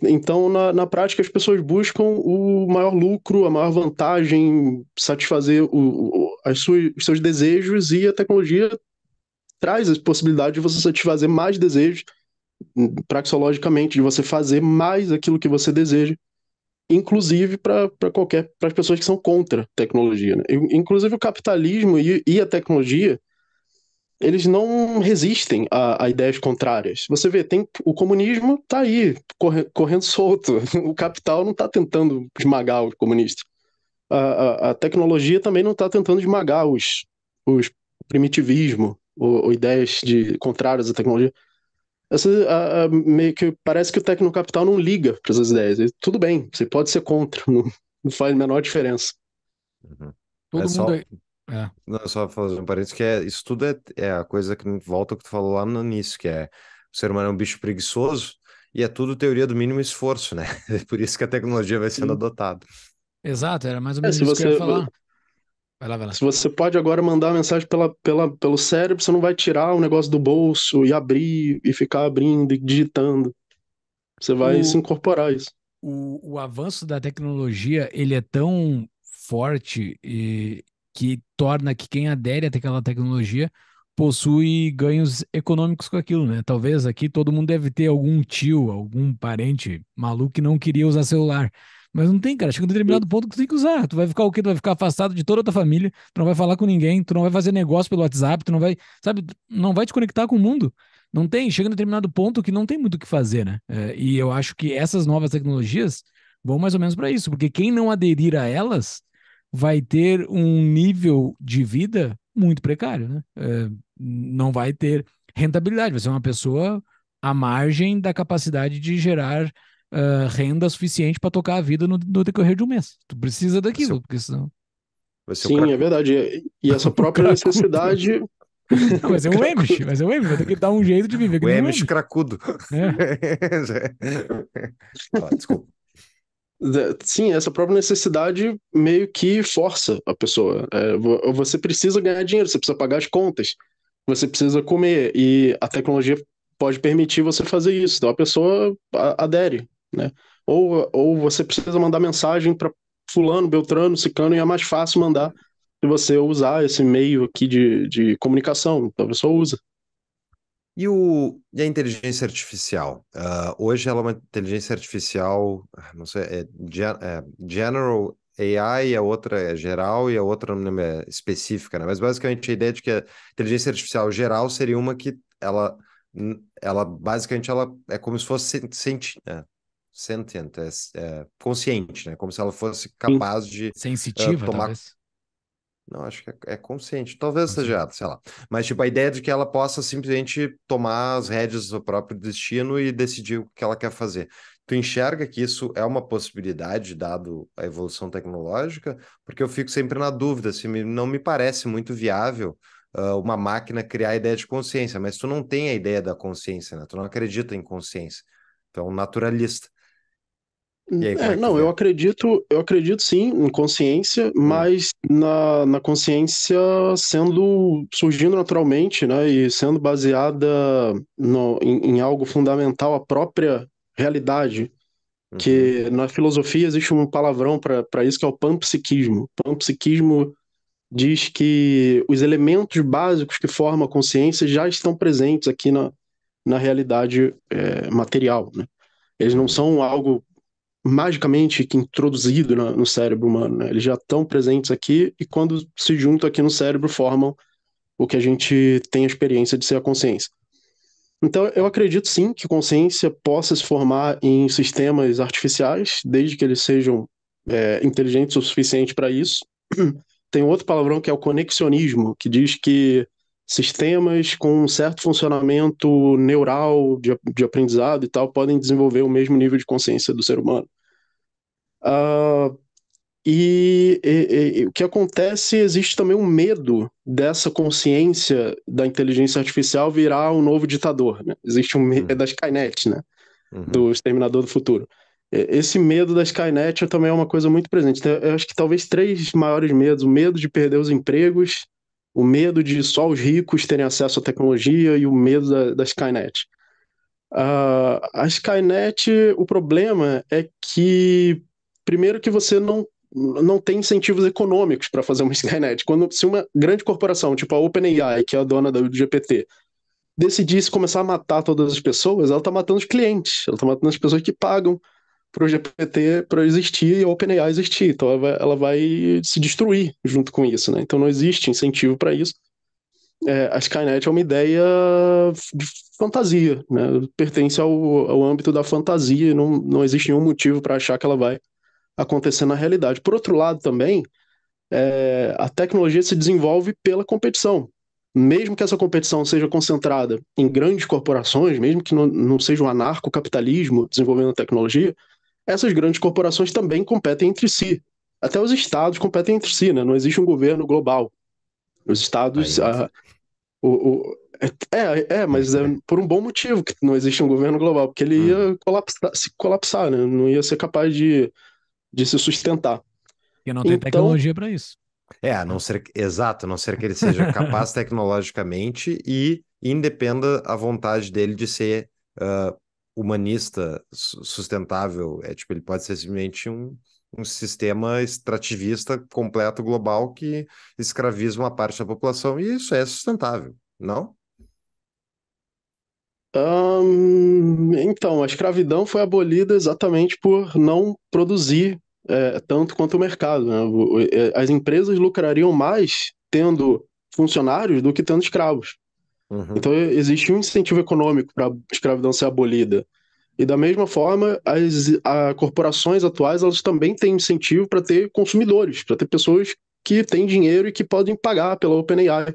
Speaker 3: Então, na, na prática, as pessoas buscam o maior lucro, a maior vantagem, satisfazer o, o as suas, os seus desejos e a tecnologia traz a possibilidade de você satisfazer mais desejos, hum, praxeologicamente, de você fazer mais aquilo que você deseja, inclusive para qualquer para as pessoas que são contra a tecnologia. Né? Inclusive, o capitalismo e, e a tecnologia eles não resistem a, a, ideias contrárias. Você vê, tem o comunismo tá aí, corre, correndo solto. O capital não está tentando esmagar os comunistas. A, a, a tecnologia também não está tentando esmagar os, os primitivismo ou, ou, ideias de contrárias à tecnologia. Essa, meio que parece que o tecnocapital não liga para essas ideias. E, tudo bem, você pode ser contra, não, não faz a menor diferença.
Speaker 2: Uhum. Todo é mundo só... É é. Não, só fazer um parênteses que é, isso tudo é, é a coisa que volta ao que tu falou lá no início, que é o ser humano é um bicho preguiçoso e é tudo teoria do mínimo esforço, né?
Speaker 3: É por isso que a tecnologia vai sendo Sim. adotada.
Speaker 1: Exato, era mais ou é, menos é, isso você... que eu ia falar.
Speaker 3: Vai lá, vai lá. Se você pode agora mandar mensagem pela, pela, pelo cérebro, você não vai tirar o negócio do bolso e abrir e ficar abrindo e digitando. Você vai o, se incorporar isso.
Speaker 1: O, o avanço da tecnologia, ele é tão forte e, que torna que quem adere àquela tecnologia possui ganhos econômicos com aquilo, né? Talvez aqui todo mundo deve ter algum tio, algum parente maluco que não queria usar celular. Mas não tem, cara. Chega um determinado ponto que tu tem que usar. Tu vai ficar o quê? Tu vai ficar afastado de toda a tua família, tu não vai falar com ninguém, tu não vai fazer negócio pelo WhatsApp, tu não vai, sabe, não vai te conectar com o mundo. Não tem, chega um determinado ponto que não tem muito o que fazer, né? É, e eu acho que essas novas tecnologias vão mais ou menos para isso, porque quem não aderir a elas vai ter um nível de vida muito precário, né? É, não vai ter rentabilidade, vai ser uma pessoa à margem da capacidade de gerar uh, renda suficiente para tocar a vida no, no, decorrer de um mês. Tu precisa daquilo, porque senão.
Speaker 3: Sim, é verdade. E essa própria necessidade. Não, mas é o Emish,
Speaker 2: mas é o Emish, vai ter que dar um jeito de viver. O Emish cracudo. É. ah,
Speaker 3: desculpa. Sim, essa própria necessidade meio que força a pessoa. É, você precisa ganhar dinheiro, você precisa pagar as contas, você precisa comer, e a tecnologia pode permitir você fazer isso. Então a pessoa adere, né? Ou, ou você precisa mandar mensagem para fulano, beltrano, sicano e é mais fácil mandar se você usar esse meio aqui de, de comunicação, então a pessoa usa.
Speaker 2: E, o, e a inteligência artificial? Uh, hoje ela é uma inteligência artificial, ah, não sei, é, é General AI, a outra é geral e a outra não é específica, né? Mas basicamente a ideia de que a inteligência artificial geral seria uma que ela, ela basicamente ela é como se fosse senti, né? sentient, é, é, consciente, né? Como se ela fosse capaz de ah, sensitiva, uh, tomar, talvez. Não, acho que é, é consciente. Talvez seja, sei lá. Mas, tipo, a ideia de que ela possa simplesmente tomar as rédeas do próprio destino e decidir o que ela quer fazer. Tu enxerga que isso é uma possibilidade, dado a evolução tecnológica? Porque eu fico sempre na dúvida, se assim, não me parece muito viável uh, uma máquina criar a ideia de consciência, mas tu não tem a ideia da consciência, né? Tu não acredita em consciência. Tu é um naturalista.
Speaker 3: Aí, é, é não, eu acredito, eu acredito sim em consciência, hum. mas na, na consciência sendo surgindo naturalmente, né, e sendo baseada no, em, em algo fundamental, a própria realidade. Hum. Que uhum. na filosofia existe um palavrão para isso que é o panpsiquismo. Panpsiquismo diz que os elementos básicos que formam a consciência já estão presentes aqui na, na realidade é, material, né? Eles não uhum. são algo magicamente que introduzido no cérebro humano. Né? Eles já estão presentes aqui e quando se juntam aqui no cérebro formam o que a gente tem a experiência de ser a consciência. Então, eu acredito sim que consciência possa se formar em sistemas artificiais, desde que eles sejam é, inteligentes o suficiente para isso. Tem outro palavrão que é o conexionismo, que diz que sistemas com um certo funcionamento neural de, de aprendizado e tal podem desenvolver o mesmo nível de consciência do ser humano. Uh, e, e, e, o que acontece, existe também um medo dessa consciência da inteligência artificial virar um novo ditador. Né? Existe um medo das uhum. da Skynet, né? Uhum. do Exterminador do Futuro. Esse medo da Skynet também é uma coisa muito presente. Então, eu acho que talvez três maiores medos: o medo de perder os empregos, o medo de só os ricos terem acesso à tecnologia e o medo da, da Skynet. Uh, a Skynet, o problema é que primeiro que você não não tem incentivos econômicos para fazer uma Skynet. Quando se uma grande corporação, tipo a OpenAI, que é a dona do GPT, decidisse começar a matar todas as pessoas, ela está matando os clientes, ela está matando as pessoas que pagam para o GPT para existir e a OpenAI existir. Então ela vai, ela vai, se destruir junto com isso, né? Então não existe incentivo para isso. É, a Skynet é uma ideia de fantasia, né? Pertence ao, ao âmbito da fantasia, não, não existe nenhum motivo para achar que ela vai acontecer na realidade. Por outro lado, também, é, a tecnologia se desenvolve pela competição. Mesmo que essa competição seja concentrada em grandes corporações, mesmo que não, não seja um anarcocapitalismo desenvolvendo a tecnologia, essas grandes corporações também competem entre si. Até os estados competem entre si, né? Não existe um governo global. Os estados. ah, o, o, é, é, mas é por um bom motivo que não existe um governo global, porque ele hum. ia colapsar, se colapsar, né? Não ia ser capaz de de se sustentar.
Speaker 2: E não tem então... tecnologia
Speaker 3: para isso. É,
Speaker 2: a não ser exato, a não ser que ele seja capaz tecnologicamente e independa a vontade dele de ser uh, humanista, sustentável. É tipo, ele pode ser simplesmente um, um sistema extrativista completo global que escraviza uma parte da população e isso é sustentável, não?
Speaker 3: Um, então, a escravidão foi abolida exatamente por não produzir é, tanto quanto o mercado. Né? É, as empresas lucrariam mais tendo funcionários do que tendo escravos. Uhum. Então existe um incentivo econômico para a escravidão ser abolida. E da mesma forma, as a, corporações atuais elas também têm incentivo para ter consumidores, para ter pessoas que têm dinheiro e que podem pagar pela OpenAI,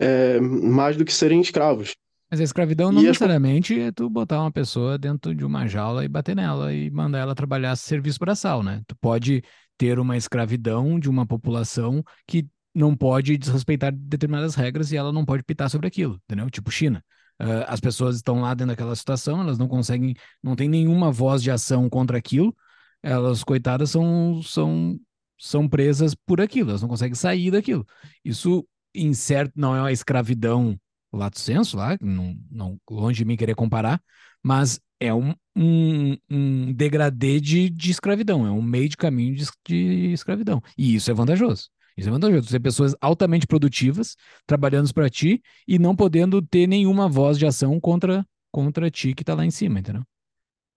Speaker 3: é, mais do que serem escravos.
Speaker 1: Mas a escravidão não e necessariamente é tu botar uma pessoa dentro de uma jaula e bater nela e mandar ela trabalhar serviço braçal, né? Tu pode ter uma escravidão de uma população que não pode desrespeitar determinadas regras e ela não pode pitar sobre aquilo, entendeu? Tipo China. Uh, as pessoas estão lá dentro daquela situação, elas não conseguem, não tem nenhuma voz de ação contra aquilo, elas, coitadas, são, são, são presas por aquilo, elas não conseguem sair daquilo. Isso, em não é uma escravidão lato senso lá, não, não, longe de mim querer comparar, mas é um, um, um degradê de, de, escravidão, é um meio de caminho de, de escravidão. E isso é vantajoso. Isso é vantajoso. Ter pessoas altamente produtivas trabalhando para ti e não podendo ter nenhuma voz de ação contra, contra ti que está lá em cima, entendeu?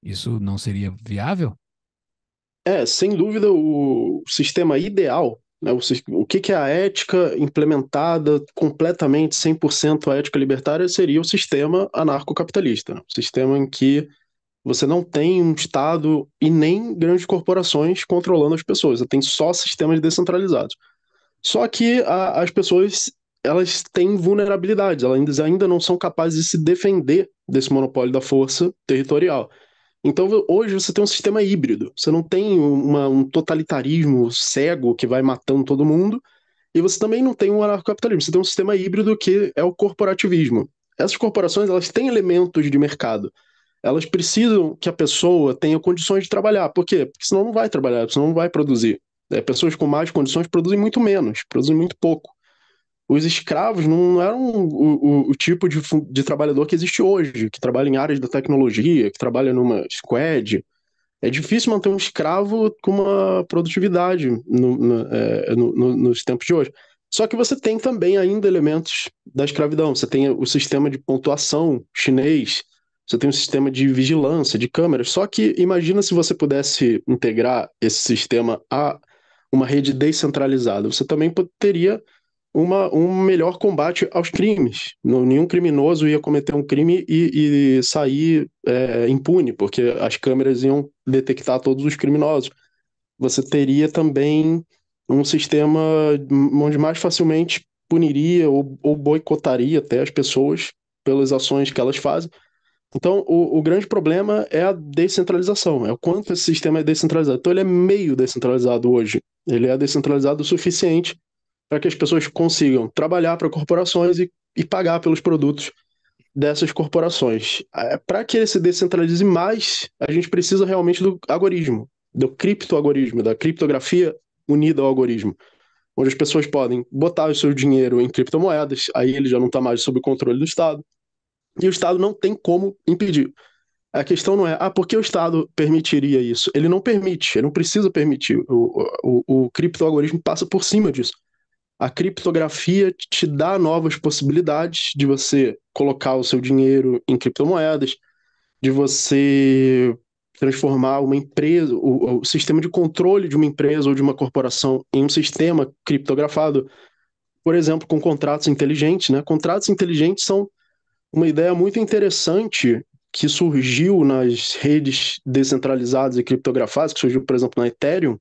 Speaker 1: Isso não seria viável?
Speaker 3: É, sem dúvida, o sistema ideal né? O, o que, que é a ética implementada completamente, 100% a ética libertária, seria o sistema anarcocapitalista. Né? O sistema em que você não tem um Estado e nem grandes corporações controlando as pessoas, você tem só sistemas descentralizados. Só que a, as pessoas elas têm vulnerabilidades, elas ainda não são capazes de se defender desse monopólio da força territorial. Então hoje você tem um sistema híbrido. Você não tem uma, um totalitarismo cego que vai matando todo mundo, e você também não tem um anarcocapitalismo. Você tem um sistema híbrido que é o corporativismo. Essas corporações elas têm elementos de mercado. Elas precisam que a pessoa tenha condições de trabalhar. Por quê? Porque senão não vai trabalhar, senão não vai produzir. É, pessoas com mais condições produzem muito menos, produzem muito pouco os escravos não eram o, o, o tipo de, de, trabalhador que existe hoje, que trabalha em áreas da tecnologia, que trabalha numa squad. É difícil manter um escravo com uma produtividade no, no, é, no, nos tempos de hoje. Só que você tem também ainda elementos da escravidão. Você tem o sistema de pontuação chinês, você tem um sistema de vigilância, de câmeras. Só que imagina se você pudesse integrar esse sistema a uma rede descentralizada. Você também poderia uma, um melhor combate aos crimes. Nenhum criminoso ia cometer um crime e, e sair é, impune, porque as câmeras iam detectar todos os criminosos. Você teria também um sistema onde mais facilmente puniria ou, ou boicotaria até as pessoas pelas ações que elas fazem. Então, o, o grande problema é a descentralização, é o quanto esse sistema é descentralizado. Então, ele é meio descentralizado hoje. Ele é descentralizado o suficiente para que as pessoas consigam trabalhar para corporações e, e pagar pelos produtos dessas corporações. Para que ele se descentralize mais, a gente precisa realmente do algoritmo, do criptoalgoritmo, da criptografia unida ao algoritmo, onde as pessoas podem botar o seu dinheiro em criptomoedas, aí ele já não está mais sob o controle do Estado, e o Estado não tem como impedir. A questão não é, ah, por que o Estado permitiria isso? Ele não permite, ele não precisa permitir. O, o, o criptoalgoritmo passa por cima disso. A criptografia te dá novas possibilidades de você colocar o seu dinheiro em criptomoedas, de você transformar uma empresa, o, o, sistema de controle de uma empresa ou de uma corporação em um sistema criptografado, por exemplo, com contratos inteligentes. Né? Contratos inteligentes são uma ideia muito interessante que surgiu nas redes descentralizadas e criptografadas, que surgiu, por exemplo, na Ethereum,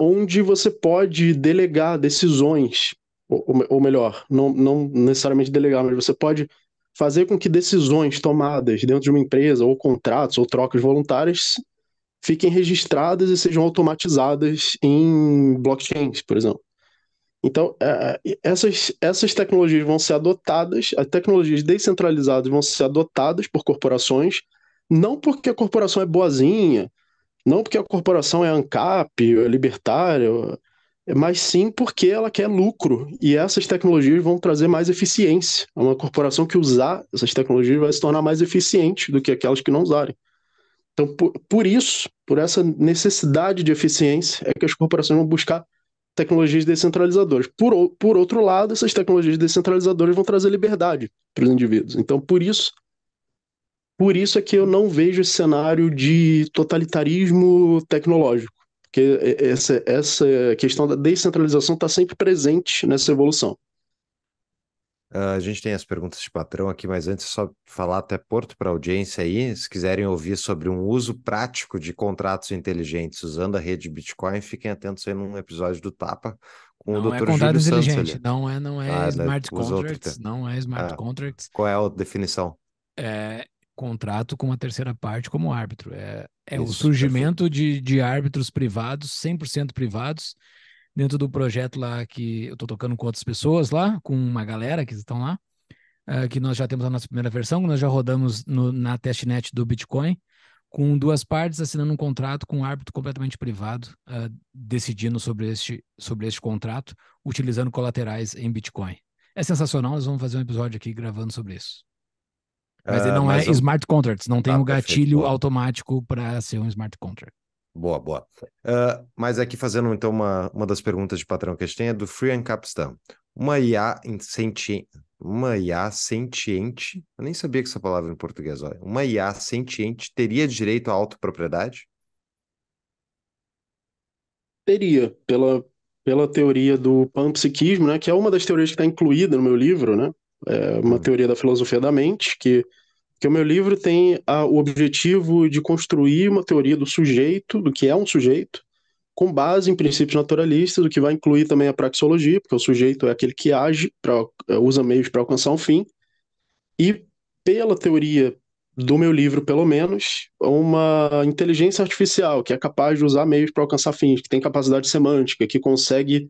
Speaker 3: onde você pode delegar decisões, ou, ou melhor, não, não necessariamente delegar, mas você pode fazer com que decisões tomadas dentro de uma empresa, ou contratos, ou trocas voluntárias, fiquem registradas e sejam automatizadas em blockchains, por exemplo. Então, é, é, essas, essas tecnologias vão ser adotadas, as tecnologias descentralizadas vão ser adotadas por corporações, não porque a corporação é boazinha, não porque a corporação é ANCAP, é libertária, é, mas sim porque ela quer lucro. E essas tecnologias vão trazer mais eficiência. É uma corporação que usar essas tecnologias vai se tornar mais eficiente do que aquelas que não usarem. Então, por, por isso, por essa necessidade de eficiência, é que as corporações vão buscar tecnologias descentralizadoras. Por, por outro lado, essas tecnologias descentralizadoras vão trazer liberdade para os indivíduos. Então, por isso, por isso é que eu não vejo esse cenário de totalitarismo tecnológico, porque essa, essa questão da descentralização está sempre presente nessa evolução.
Speaker 2: Uh, a gente tem as perguntas de patrão aqui, mas antes é só falar até Porto para a audiência aí, se quiserem ouvir sobre um uso prático de contratos inteligentes usando a rede Bitcoin, fiquem atentos aí num episódio do Tapa com não o Dr. É contrato não é, não é ah, smart né? contracts, não é smart ah, contracts. Qual é a definição?
Speaker 1: É, contrato com uma terceira parte como árbitro. É, é o surgimento de, de árbitros privados, 100% privados, dentro do projeto lá que eu estou tocando com outras pessoas lá, com uma galera que estão lá, uh, que nós já temos a nossa primeira versão, nós já rodamos no, na testnet do Bitcoin, com duas partes assinando um contrato com um árbitro completamente privado, uh, decidindo sobre este, sobre este contrato, utilizando colaterais em Bitcoin. É sensacional, nós vamos fazer um episódio aqui gravando sobre isso.
Speaker 2: Mas ele ah, não é eu... smart
Speaker 1: contracts, não tem ah, um gatilho perfeito. automático para ser um smart contract.
Speaker 2: Boa, boa. Uh, mas aqui fazendo então uma, uma das perguntas de patrão que a gente tem é do Free and Capstan. Uma IA senti... uma IA sentiente, eu nem sabia que essa palavra em português, olha. Uma IA sentiente teria direito à autopropriedade?
Speaker 3: Teria, pela, pela teoria do panpsiquismo, né, que é uma das teorias que está incluída no meu livro, né? é uma teoria da filosofia da mente, que, que o meu livro tem a, o objetivo de construir uma teoria do sujeito, do que é um sujeito, com base em princípios naturalistas, o que vai incluir também a praxeologia, porque o sujeito é aquele que age, pra, é, usa meios para alcançar um fim, e pela teoria do meu livro, pelo menos, uma inteligência artificial que é capaz de usar meios para alcançar fins, que tem capacidade semântica, que consegue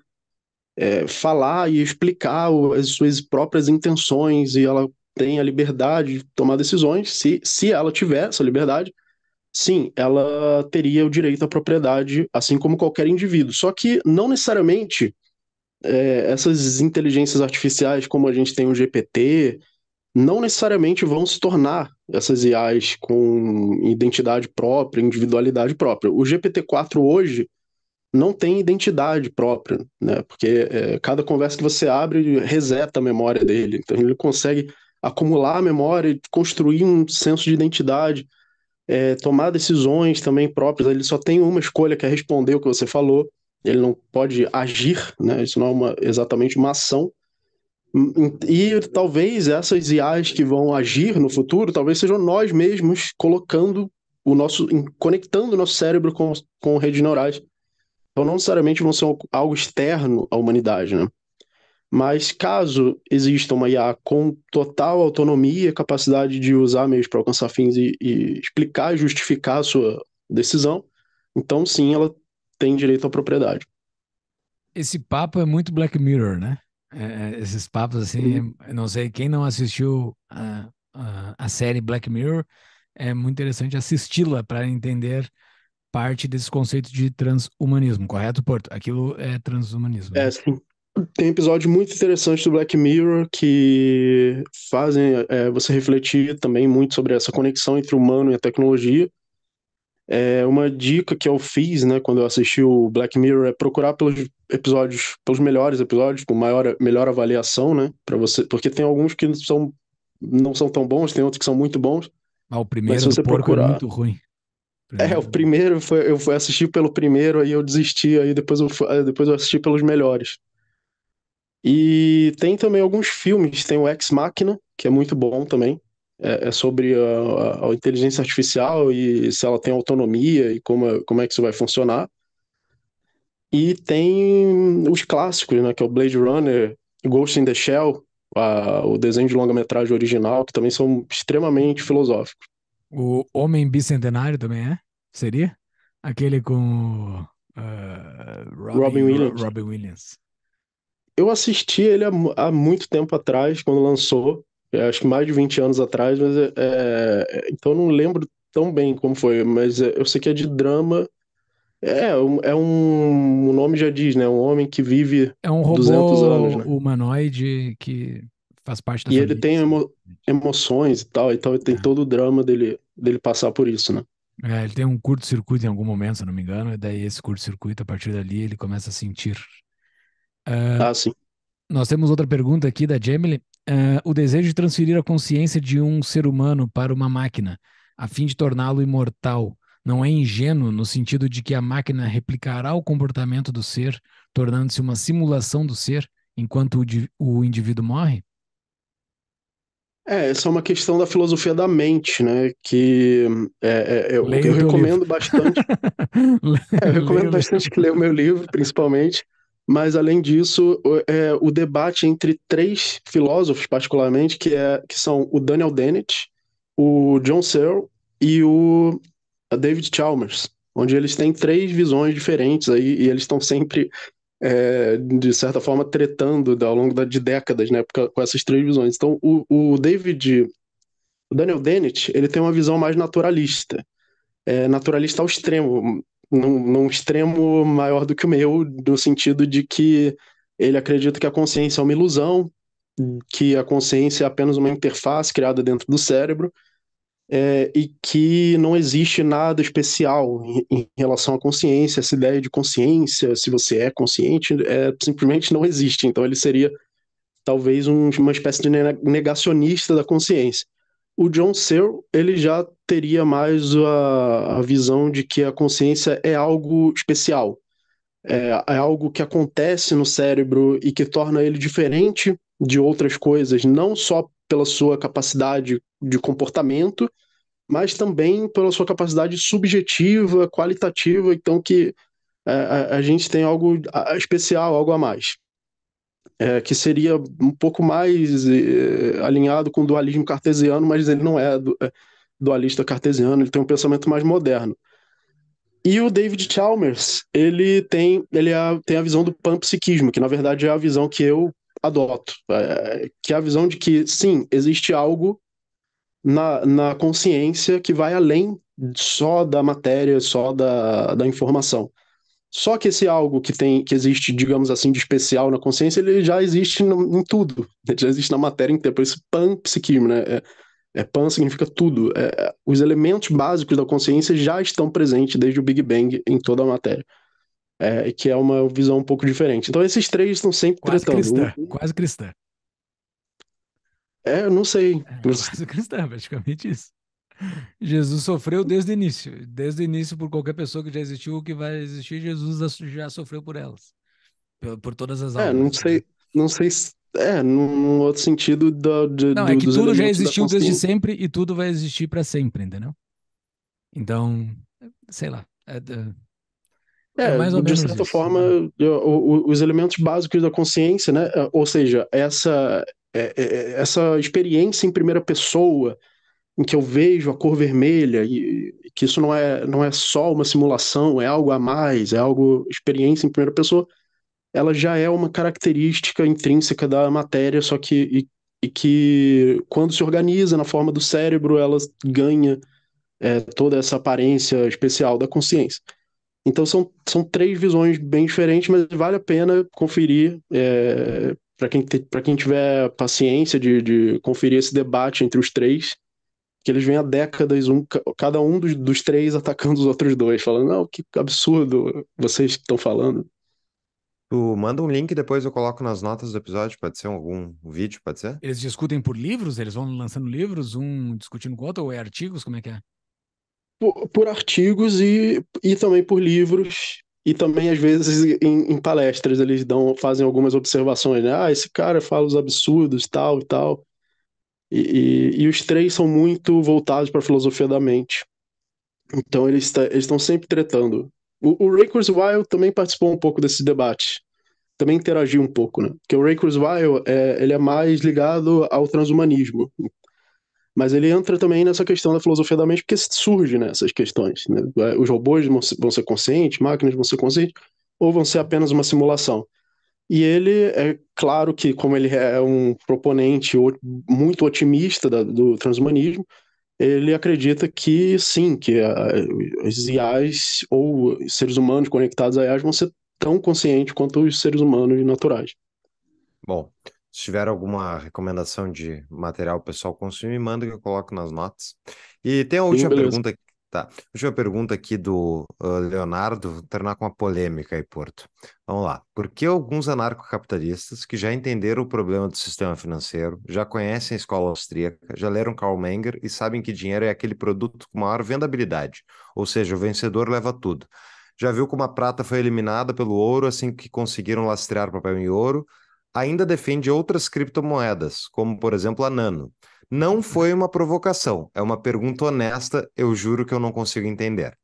Speaker 3: é, falar e explicar as suas próprias intenções e ela tem a liberdade de tomar decisões, se, se ela tiver essa liberdade, sim, ela teria o direito à propriedade, assim como qualquer indivíduo. Só que não necessariamente é, essas inteligências artificiais, como a gente tem o GPT, não necessariamente vão se tornar essas IAs com identidade própria, individualidade própria. O GPT-4 hoje não tem identidade própria, né? Porque é, cada conversa que você abre reseta a memória dele. Então ele consegue acumular a memória, construir um senso de identidade, é, tomar decisões também próprias. Ele só tem uma escolha que é responder o que você falou. Ele não pode agir, né? Isso não é uma, exatamente uma ação. Hum, e talvez essas IAs que vão agir no futuro, talvez sejam nós mesmos colocando o nosso, conectando o nosso cérebro com, com redes neurais então, não necessariamente vão ser algo externo à humanidade, né? Mas caso exista uma IA com total autonomia e capacidade de usar meios para alcançar fins e, e explicar e justificar a sua decisão, então sim ela tem direito à propriedade.
Speaker 1: Esse papo é muito Black Mirror, né? É, é esses papos assim, não sei quem não assistiu a, a, a série Black Mirror, é muito interessante assisti-la para entender parte desse conceito de transhumanismo, correto, Porto? Aquilo é transhumanismo.
Speaker 3: Né? É, sim. Tem episódio muito interessante do Black Mirror que fazem é, você refletir também muito sobre essa conexão entre o humano e a tecnologia. É, uma dica que eu fiz, né, quando eu assisti o Black Mirror é procurar pelos episódios, pelos melhores episódios, com maior melhor avaliação, né, para você, porque tem alguns que são não são tão bons, tem outros que são muito bons.
Speaker 1: Ah, o primeiro mas se você do é procurar... é muito ruim.
Speaker 3: É, o né? primeiro foi, eu fui assistir pelo primeiro, aí eu desisti, aí depois eu, depois eu assisti pelos melhores. E tem também alguns filmes, tem o Ex Machina, que é muito bom também. É, é sobre a, a, inteligência artificial e se ela tem autonomia e como, como é que isso vai funcionar. E tem os clássicos, né? Que é o Blade Runner, Ghost in the Shell, a, o desenho de longa-metragem original, que também são extremamente filosóficos.
Speaker 1: O Homem Bicentenário também é? Seria? Aquele com uh, Robin, Robin, Williams. Robin,
Speaker 3: Williams. Eu assisti ele há, há, muito tempo atrás, quando lançou. É, acho que mais de 20 anos atrás, mas é, é então não lembro tão bem como foi, mas é, eu sei que é de drama. É, é um. O nome já diz, né? Um homem que vive é um robô 200 anos. Né?
Speaker 1: humanoide que
Speaker 3: faz parte da E família. ele tem assim. emo, emoções e tal, então tem todo o drama dele dele passar por isso, né?
Speaker 1: É, ele tem um curto-circuito em algum momento, se não me engano, e daí esse curto-circuito, a partir dali, ele começa a sentir. Uh, ah, sim. Nós temos outra pergunta aqui da Jamie. Uh, ah, o desejo de transferir a consciência de um ser humano para uma máquina, a fim de torná-lo imortal, não é ingênuo no sentido de que a máquina replicará o comportamento do ser, tornando-se uma simulação do ser, enquanto o, o indivíduo morre?
Speaker 3: É, essa é uma questão da filosofia da mente, né? Que é, é, é eu recomendo livro. bastante. é, eu recomendo Leio bastante que leia o meu livro, principalmente. Mas, além disso, é, o debate entre três filósofos, particularmente, que, é, que são o Daniel Dennett, o John Searle e o David Chalmers, onde eles têm três visões diferentes aí e eles estão sempre é, de certa forma, tretando ao longo de décadas, né, com essas três visões. Então, o, o David, o Daniel Dennett, ele tem uma visão mais naturalista, é, naturalista ao extremo, num, num extremo maior do que o meu, no sentido de que ele acredita que a consciência é uma ilusão, que a consciência é apenas uma interface criada dentro do cérebro, é, e que não existe nada especial em, em, relação à consciência, essa ideia de consciência, se você é consciente, é, simplesmente não existe. Então ele seria talvez um, uma espécie de negacionista da consciência. O John Searle, ele já teria mais a, a visão de que a consciência é algo especial, é, é, algo que acontece no cérebro e que torna ele diferente de outras coisas, não só pela sua capacidade de comportamento, mas também pela sua capacidade subjetiva, qualitativa, então que é, a, a, gente tem algo especial, algo a mais, é, que seria um pouco mais é, alinhado com o dualismo cartesiano, mas ele não é, do, é, dualista cartesiano, ele tem um pensamento mais moderno. E o David Chalmers, ele tem, ele é a, tem a visão do panpsiquismo, que na verdade é a visão que eu adoto, é, que é a visão de que, sim, existe algo na, na consciência que vai além só da matéria, só da, da informação. Só que esse algo que tem que existe, digamos assim, de especial na consciência, ele já existe no, em tudo. Ele já existe na matéria inteira. Por isso, panpsiquismo, né? É, é, pan significa tudo. É, é, os elementos básicos da consciência já estão presentes desde o Big Bang em toda a matéria. É, que é uma visão um pouco diferente. Então esses três estão sempre quase tretando. Cristã,
Speaker 1: um... Quase cristã.
Speaker 3: É, eu não sei.
Speaker 1: É, quase cristã, praticamente isso. Jesus sofreu desde o início. Desde o início, por qualquer pessoa que já existiu ou que vai existir, Jesus já sofreu por elas. Por, por todas as é, almas. É, não
Speaker 3: sei, né? não sei se... É, num outro sentido do. de, Não, do, é que tudo já existiu desde sempre
Speaker 1: e tudo vai existir para sempre, entendeu? Então, sei lá. é...
Speaker 3: é é, é, mais ou de menos certa isso. forma, né? os elementos básicos da consciência, né? É, ou seja, essa, é, essa experiência em primeira pessoa, em que eu vejo a cor vermelha e que isso não é, não é só uma simulação, é algo a mais, é algo experiência em primeira pessoa, ela já é uma característica intrínseca da matéria, só que e, e que quando se organiza na forma do cérebro, ela ganha é, toda essa aparência especial da consciência. Então são, são três visões bem diferentes, mas vale a pena conferir é, para quem, quem tiver paciência de, de conferir esse debate entre os três, que eles vêm há décadas, um, cada um dos, dos três atacando os outros dois, falando, não, que absurdo vocês estão falando.
Speaker 2: Tu manda um link depois eu coloco nas notas do episódio, pode ser algum vídeo, pode ser?
Speaker 1: Eles discutem por livros? Eles vão lançando livros, um discutindo com o outro, ou é artigos, como é que é?
Speaker 3: por, por artigos e, e também por livros e também às vezes em, em, palestras eles dão fazem algumas observações né ah esse cara fala os absurdos tal e tal e, e, e os três são muito voltados para a filosofia da mente então eles estão sempre tretando o, o Ray Kurzweil também participou um pouco desse debate também interagiu um pouco né porque o Ray Kurzweil é, ele é mais ligado ao transhumanismo mas ele entra também nessa questão da filosofia da mente, porque surge nessas né, questões. Né? É, os robôs vão ser conscientes, máquinas vão ser conscientes, ou vão ser apenas uma simulação. E ele, é claro que, como ele é um proponente muito otimista da, do transhumanismo, ele acredita que sim, que é, as IAs ou seres humanos conectados a IAs vão ser tão conscientes quanto os seres humanos naturais.
Speaker 2: Bom, se tiver alguma recomendação de material pessoal consumir, manda que eu coloco nas notas. E tem a última Sim, pergunta. Tá. Última pergunta aqui do uh, Leonardo, terminar com uma polêmica aí, Porto. Vamos lá. Por que alguns anarcocapitalistas que já entenderam o problema do sistema financeiro, já conhecem a escola austríaca, já leram Karl Menger e sabem que dinheiro é aquele produto com maior vendabilidade, ou seja, o vencedor leva tudo. Já viu como a prata foi eliminada pelo ouro assim que conseguiram lastrear papel em ouro, ainda defende outras criptomoedas, como por exemplo a Nano. Não foi uma provocação, é uma pergunta honesta, eu juro que eu não consigo entender.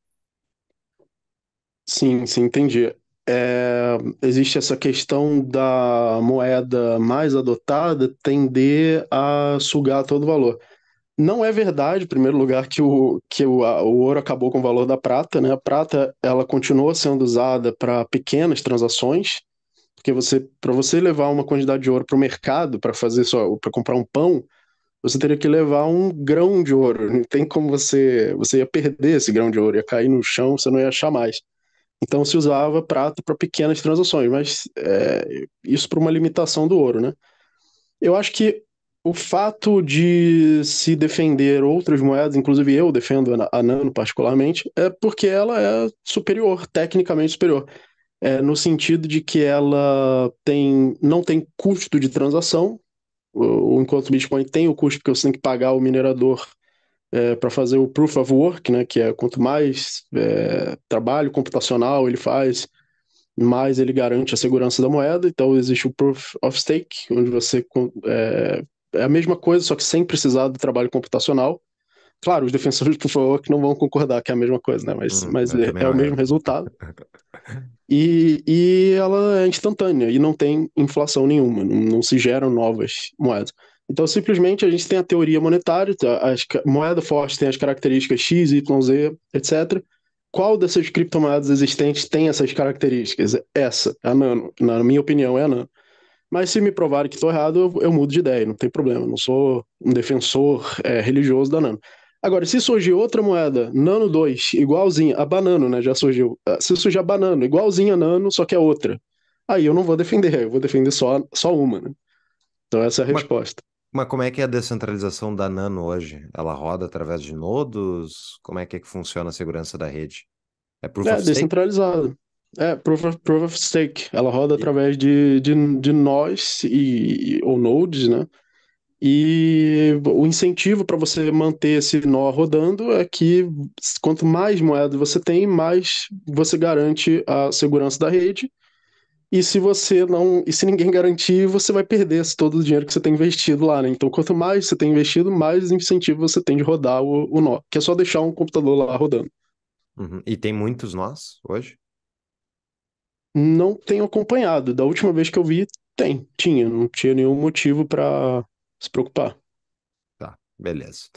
Speaker 3: Sim, sim, entendi. É, existe essa questão da moeda mais adotada tender a sugar todo o valor. Não é verdade, em primeiro lugar, que o, que o, a, o ouro acabou com o valor da prata. Né? A prata ela continua sendo usada para pequenas transações, porque você, para você levar uma quantidade de ouro para o mercado para fazer só, para comprar um pão, você teria que levar um grão de ouro. Não tem como você, você ia perder esse grão de ouro, ia cair no chão, você não ia achar mais. Então se usava prata para pequenas transações, mas é, isso para uma limitação do ouro, né? Eu acho que o fato de se defender outras moedas, inclusive eu defendo a Nano particularmente, é porque ela é superior, tecnicamente superior é, no sentido de que ela tem, não tem custo de transação, o, enquanto o Bitcoin tem o custo que você tem que pagar o minerador é, para fazer o proof of work, né, que é quanto mais é, trabalho computacional ele faz, mais ele garante a segurança da moeda. Então existe o proof of stake, onde você é, é a mesma coisa, só que sem precisar do trabalho computacional. Claro, os defensores, por favor, que não vão concordar que é a mesma coisa, né? Mas, hum, mas é, é, é o é. mesmo resultado. E, e ela é instantânea e não tem inflação nenhuma, não, não se geram novas moedas. Então, simplesmente, a gente tem a teoria monetária, tá? as, a moeda forte tem as características X, Y, Z, etc. Qual dessas criptomoedas existentes tem essas características? Essa, a Nano. Na minha opinião, é a Nano. Mas se me provarem que estou errado, eu, eu, mudo de ideia, não tem problema. não sou um defensor é, religioso da Nano. Agora, se surgir outra moeda, Nano 2, igualzinha, a Banano, né, já surgiu. Ah, se surgir a Banano, igualzinha a Nano, só que é outra, aí eu não vou defender, eu vou defender só, só uma, né? Então essa é a mas, resposta.
Speaker 2: Mas como é que é a descentralização da Nano hoje? Ela roda através de nodos? Como é que, é que funciona a segurança da rede? É proof é, of stake?
Speaker 3: descentralizado. É, proof of, proof of stake. Ela roda e... através de, de, de nós e, e, ou nodes, né? E o incentivo para você manter esse nó rodando é que quanto mais moeda você tem, mais você garante a segurança da rede. E se você não, e se ninguém garantir, você vai perder todo o dinheiro que você tem investido lá, né? Então, quanto mais você tem investido, mais incentivo você tem de rodar o, o nó, que é só deixar um computador lá rodando.
Speaker 2: Uhum. E tem muitos nós hoje?
Speaker 3: Não tenho acompanhado. Da última vez que eu vi, tem, tinha, não tinha nenhum motivo para se preocupar. Tá, beleza.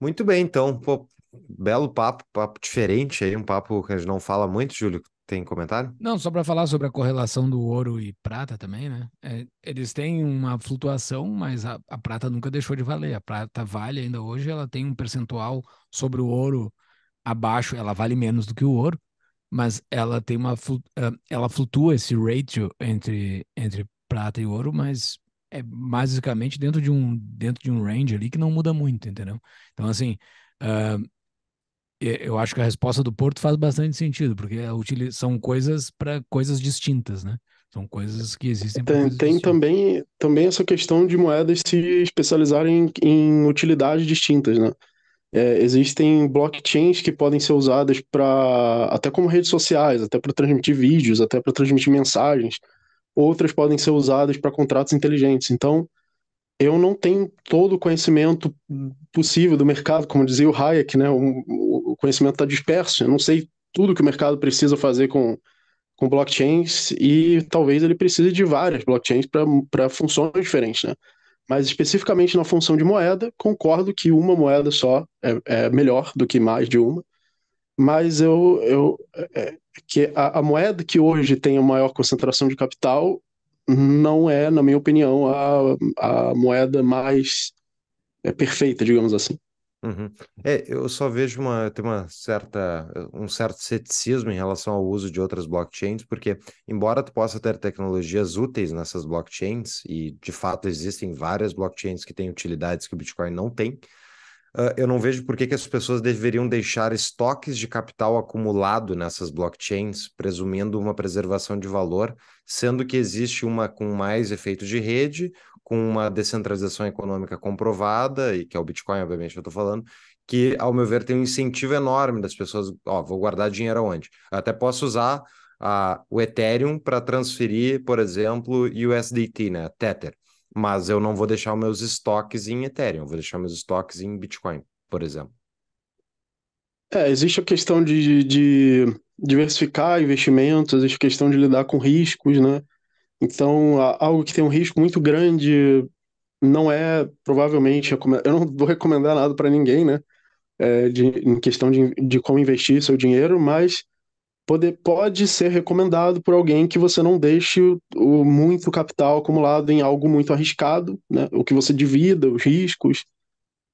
Speaker 2: Muito bem, então, pô, belo papo, papo diferente aí, um papo que a gente não fala muito, Júlio. Tem comentário?
Speaker 1: Não, só para falar sobre a correlação do ouro e prata também, né? É, eles têm uma flutuação, mas a, a, prata nunca deixou de valer. A prata vale ainda hoje, ela tem um percentual sobre o ouro abaixo, ela vale menos do que o ouro, mas ela tem uma ela flutua esse ratio entre entre prata e ouro, mas é basicamente dentro de um dentro de um range ali que não muda muito, entendeu? Então assim, uh, eu acho que a resposta do Porto faz bastante sentido, porque é são coisas para coisas distintas, né? São coisas que existem.
Speaker 3: Tem, tem também, também essa questão de moedas se especializarem em, em utilidades distintas, né? É, existem blockchains que podem ser usadas para até como redes sociais, até para transmitir vídeos, até para transmitir mensagens outras podem ser usadas para contratos inteligentes. Então, eu não tenho todo o conhecimento possível do mercado, como dizia o Hayek, né? O, conhecimento está disperso. Eu não sei tudo que o mercado precisa fazer com, com blockchains e talvez ele precise de várias blockchains para funções diferentes, né? Mas especificamente na função de moeda, concordo que uma moeda só é, é melhor do que mais de uma mas eu, eu é, é, que a, a, moeda que hoje tem a maior concentração de capital não é, na minha opinião, a, a moeda mais é, perfeita, digamos assim. Uhum.
Speaker 2: É, eu só vejo uma, tem uma certa, um certo ceticismo em relação ao uso de outras blockchains, porque embora tu possa ter tecnologias úteis nessas blockchains, e de fato existem várias blockchains que têm utilidades que o Bitcoin não tem, ah, eu não vejo por que, que as pessoas deveriam deixar estoques de capital acumulado nessas blockchains, presumindo uma preservação de valor, sendo que existe uma com mais efeitos de rede, com uma descentralização econômica comprovada, e que é o Bitcoin, obviamente, eu estou falando, que, ao meu ver, tem um incentivo enorme das pessoas. Ó, vou guardar dinheiro onde? Eu até posso usar uh, o Ethereum para transferir, por exemplo, USDT, né? Tether mas eu não vou deixar meus estoques em Ethereum, vou deixar meus estoques em Bitcoin, por exemplo.
Speaker 3: É, existe a questão de, de diversificar investimentos, existe a questão de lidar com riscos, né? Então, algo que tem um risco muito grande não é, provavelmente, eu não vou recomendar nada para ninguém, né? É, de, em questão de, de como investir seu dinheiro, mas pode, pode ser recomendado por alguém que você não deixe o, o, muito capital acumulado em algo muito arriscado, né? O que você divida, os riscos.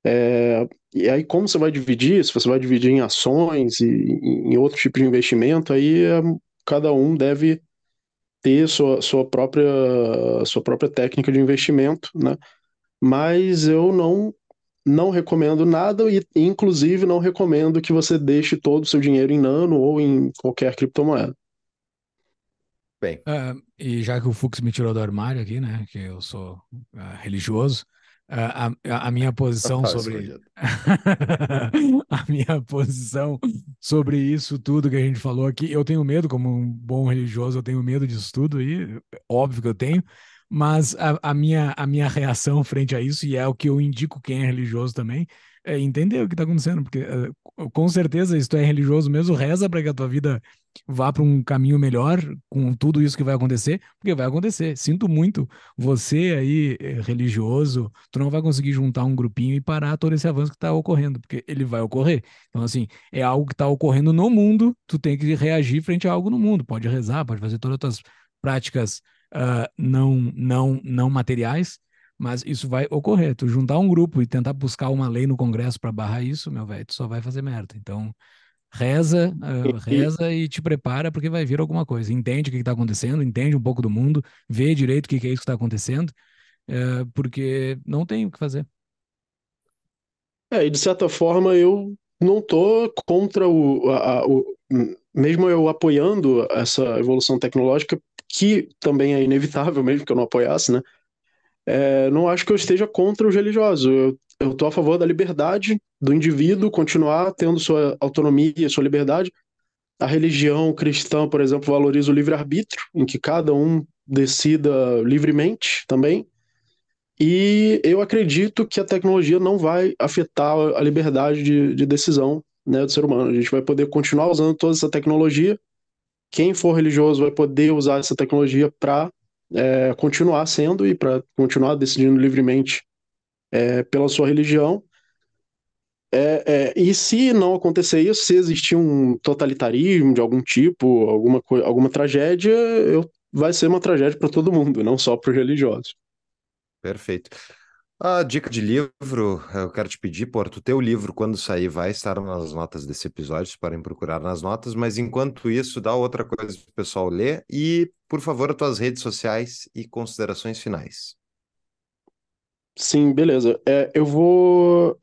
Speaker 3: É, e aí, como você vai dividir? Se você vai dividir em ações e em outros tipos de investimento, aí é, cada um deve ter sua, sua, própria, sua própria técnica de investimento, né? Mas eu não não recomendo nada e, inclusive, não recomendo que você deixe todo o seu dinheiro em Nano ou em qualquer criptomoeda.
Speaker 1: Bem. Uh, e já que o Fux me tirou do armário aqui, né, que eu sou uh, religioso, uh, a, a, minha posição ah, sobre a minha posição sobre isso tudo que a gente falou aqui, eu tenho medo, como um bom religioso, eu tenho medo disso tudo e óbvio que eu tenho. Mas a, a, minha, a minha reação frente a isso, e é o que eu indico quem é religioso também, é entender o que está acontecendo, porque eh, com certeza, se tu é religioso mesmo, reza para que a tua vida vá para um caminho melhor com tudo isso que vai acontecer, porque vai acontecer. Sinto muito, você aí, eh, religioso, tu não vai conseguir juntar um grupinho e parar todo esse avanço que está ocorrendo, porque ele vai ocorrer. Então, assim, é algo que está ocorrendo no mundo, tu tem que reagir frente a algo no mundo. Pode rezar, pode fazer todas as tuas práticas uh, não, não, não materiais, mas isso vai ocorrer. Tu juntar um grupo e tentar buscar uma lei no Congresso para barrar isso, meu velho, tu só vai fazer merda. Então, reza, uh, reza e te prepara porque vai vir alguma coisa. Entende o que está acontecendo, entende um pouco do mundo, vê direito o que, que é isso que está acontecendo, uh, porque não tem o que fazer.
Speaker 3: É, e de certa forma eu não tô contra o, a, a, o mesmo eu apoiando essa evolução tecnológica que também é inevitável mesmo que eu não apoiasse, né? É, não acho que eu esteja contra os religiosos. Eu, estou a favor da liberdade do indivíduo continuar tendo sua autonomia, sua liberdade. A religião cristã, por exemplo, valoriza o livre-arbítrio, em que cada um decida livremente também. E eu acredito que a tecnologia não vai afetar a liberdade de, de decisão né, do ser humano. A gente vai poder continuar usando toda essa tecnologia quem for religioso vai poder usar essa tecnologia para é, continuar sendo e para continuar decidindo livremente é, pela sua religião. É, é, e se não acontecer isso, se existir um totalitarismo de algum tipo, alguma, alguma tragédia, eu, vai ser uma tragédia para todo mundo, não só para os religiosos.
Speaker 2: Perfeito. A ah, dica de livro, eu quero te pedir, Porto, teu livro, quando sair, vai estar nas notas desse episódio, vocês podem procurar nas notas, mas enquanto isso, dá outra coisa para o pessoal ler e, por favor, as tuas redes sociais e considerações finais.
Speaker 3: Sim, beleza. É, eu vou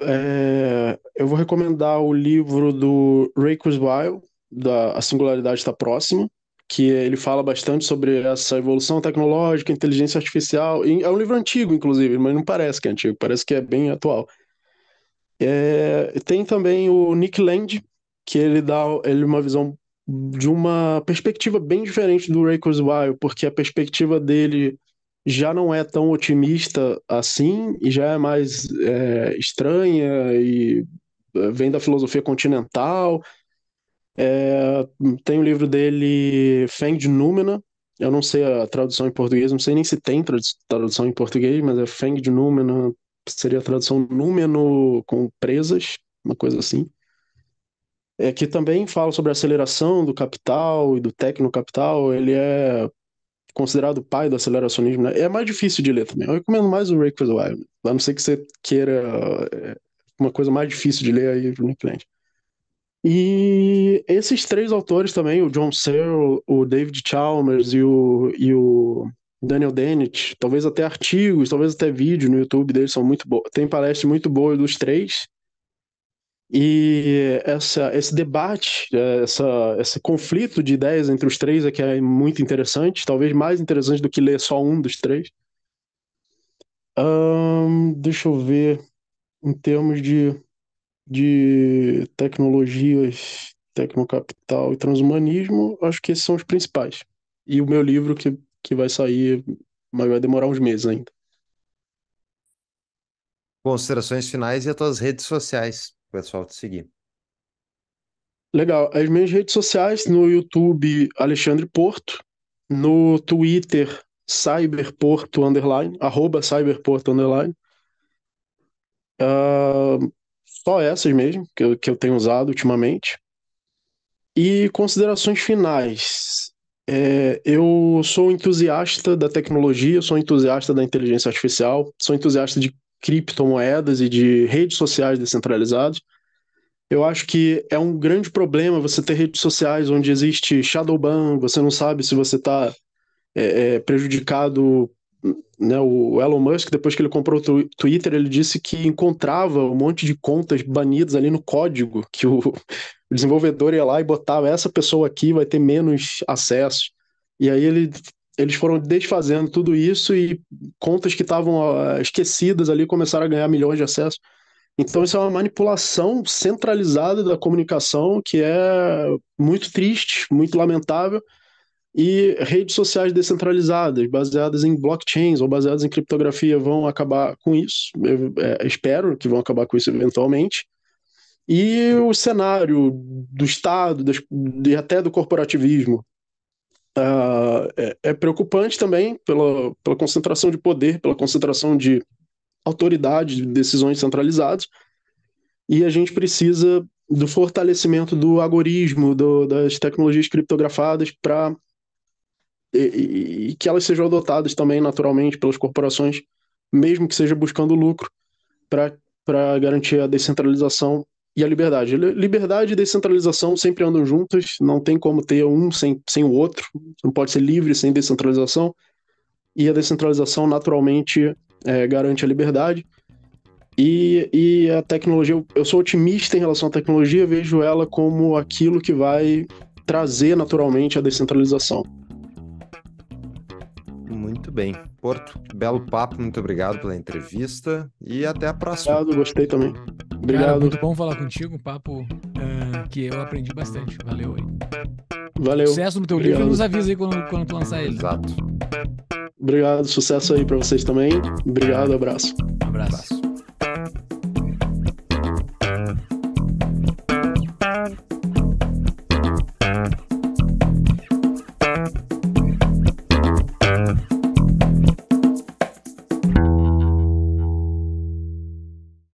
Speaker 3: é, eu vou recomendar o livro do Ray Kurzweil, da A Singularidade Está Próxima que ele fala bastante sobre essa evolução tecnológica, inteligência artificial. É um livro antigo, inclusive, mas não parece que é antigo, parece que é bem atual. É, tem também o Nick Land, que ele dá ele uma visão de uma perspectiva bem diferente do Ray Kurzweil, porque a perspectiva dele já não é tão otimista assim e já é mais é, estranha e é, vem da filosofia continental é, tem o livro dele, Feng de Númena. Eu não sei a tradução em português, não sei nem se tem tradução em português, mas é Feng de Númena, seria a tradução Númeno com presas, uma coisa assim. É, que também fala sobre a aceleração do capital e do tecnocapital. Ele é considerado o pai do aceleracionismo. Né? É mais difícil de ler também. Eu recomendo mais o Ray Kurzweil, né? a não ser que você queira é, uma coisa mais difícil de ler aí para né, o cliente. E esses três autores também, o John Searle, o David Chalmers e o, e o Daniel Dennett, talvez até artigos, talvez até vídeo no YouTube deles são muito boas. Tem palestra muito boa dos três. E essa, esse debate, é, essa, esse conflito de ideias entre os três é que é muito interessante, talvez mais interessante do que ler só um dos três. deixa eu ver, em termos de de tecnologias, tecnocapital e transhumanismo, acho que esses são os principais. E o meu livro que, que vai sair, mas vai demorar uns meses ainda.
Speaker 2: Considerações finais e as tuas redes sociais, o pessoal te seguir.
Speaker 3: Legal. As minhas redes sociais, no YouTube, Alexandre Porto, no Twitter, Cyberporto, underline, arroba Cyberporto, underline. Uh, só essas mesmo, que eu, que eu tenho usado ultimamente. E considerações finais. É, eu sou entusiasta da tecnologia, sou entusiasta da inteligência artificial, sou entusiasta de criptomoedas e de redes sociais descentralizadas. Eu acho que é um grande problema você ter redes sociais onde existe shadow ban, você não sabe se você está é, é, prejudicado né, o Elon Musk, depois que ele comprou o Twitter, ele disse que encontrava um monte de contas banidas ali no código, que o, desenvolvedor ia lá e botava essa pessoa aqui vai ter menos acesso. E aí ele, eles foram desfazendo tudo isso e contas que estavam esquecidas ali começaram a ganhar milhões de acessos. Então isso é uma manipulação centralizada da comunicação que é muito triste, muito lamentável e redes sociais descentralizadas, baseadas em blockchains ou baseadas em criptografia, vão acabar com isso. Eu, é, espero que vão acabar com isso eventualmente. E o cenário do Estado das, e até do corporativismo uh, é, é, preocupante também pela, pela concentração de poder, pela concentração de autoridade, de decisões centralizadas. E a gente precisa do fortalecimento do algoritmo, do, das tecnologias criptografadas para e, e que elas sejam adotadas também naturalmente pelas corporações, mesmo que seja buscando lucro, para garantir a descentralização e a liberdade. Liberdade e descentralização sempre andam juntas, não tem como ter um sem, sem o outro, não pode ser livre sem descentralização, e a descentralização naturalmente é, garante a liberdade. E, e a tecnologia, eu sou otimista em relação à tecnologia, vejo ela como aquilo que vai trazer naturalmente a descentralização
Speaker 2: bem. Porto, belo papo, muito obrigado pela entrevista e até a próxima.
Speaker 3: Obrigado, gostei também. Obrigado. Cara, muito
Speaker 1: bom falar contigo, um papo uh, que eu aprendi bastante. Valeu aí.
Speaker 3: Valeu. Sucesso no teu obrigado. livro, nos avisa aí quando, quando tu lançar ele. Exato. Obrigado, sucesso aí para vocês também. Obrigado, abraço. Um abraço. abraço.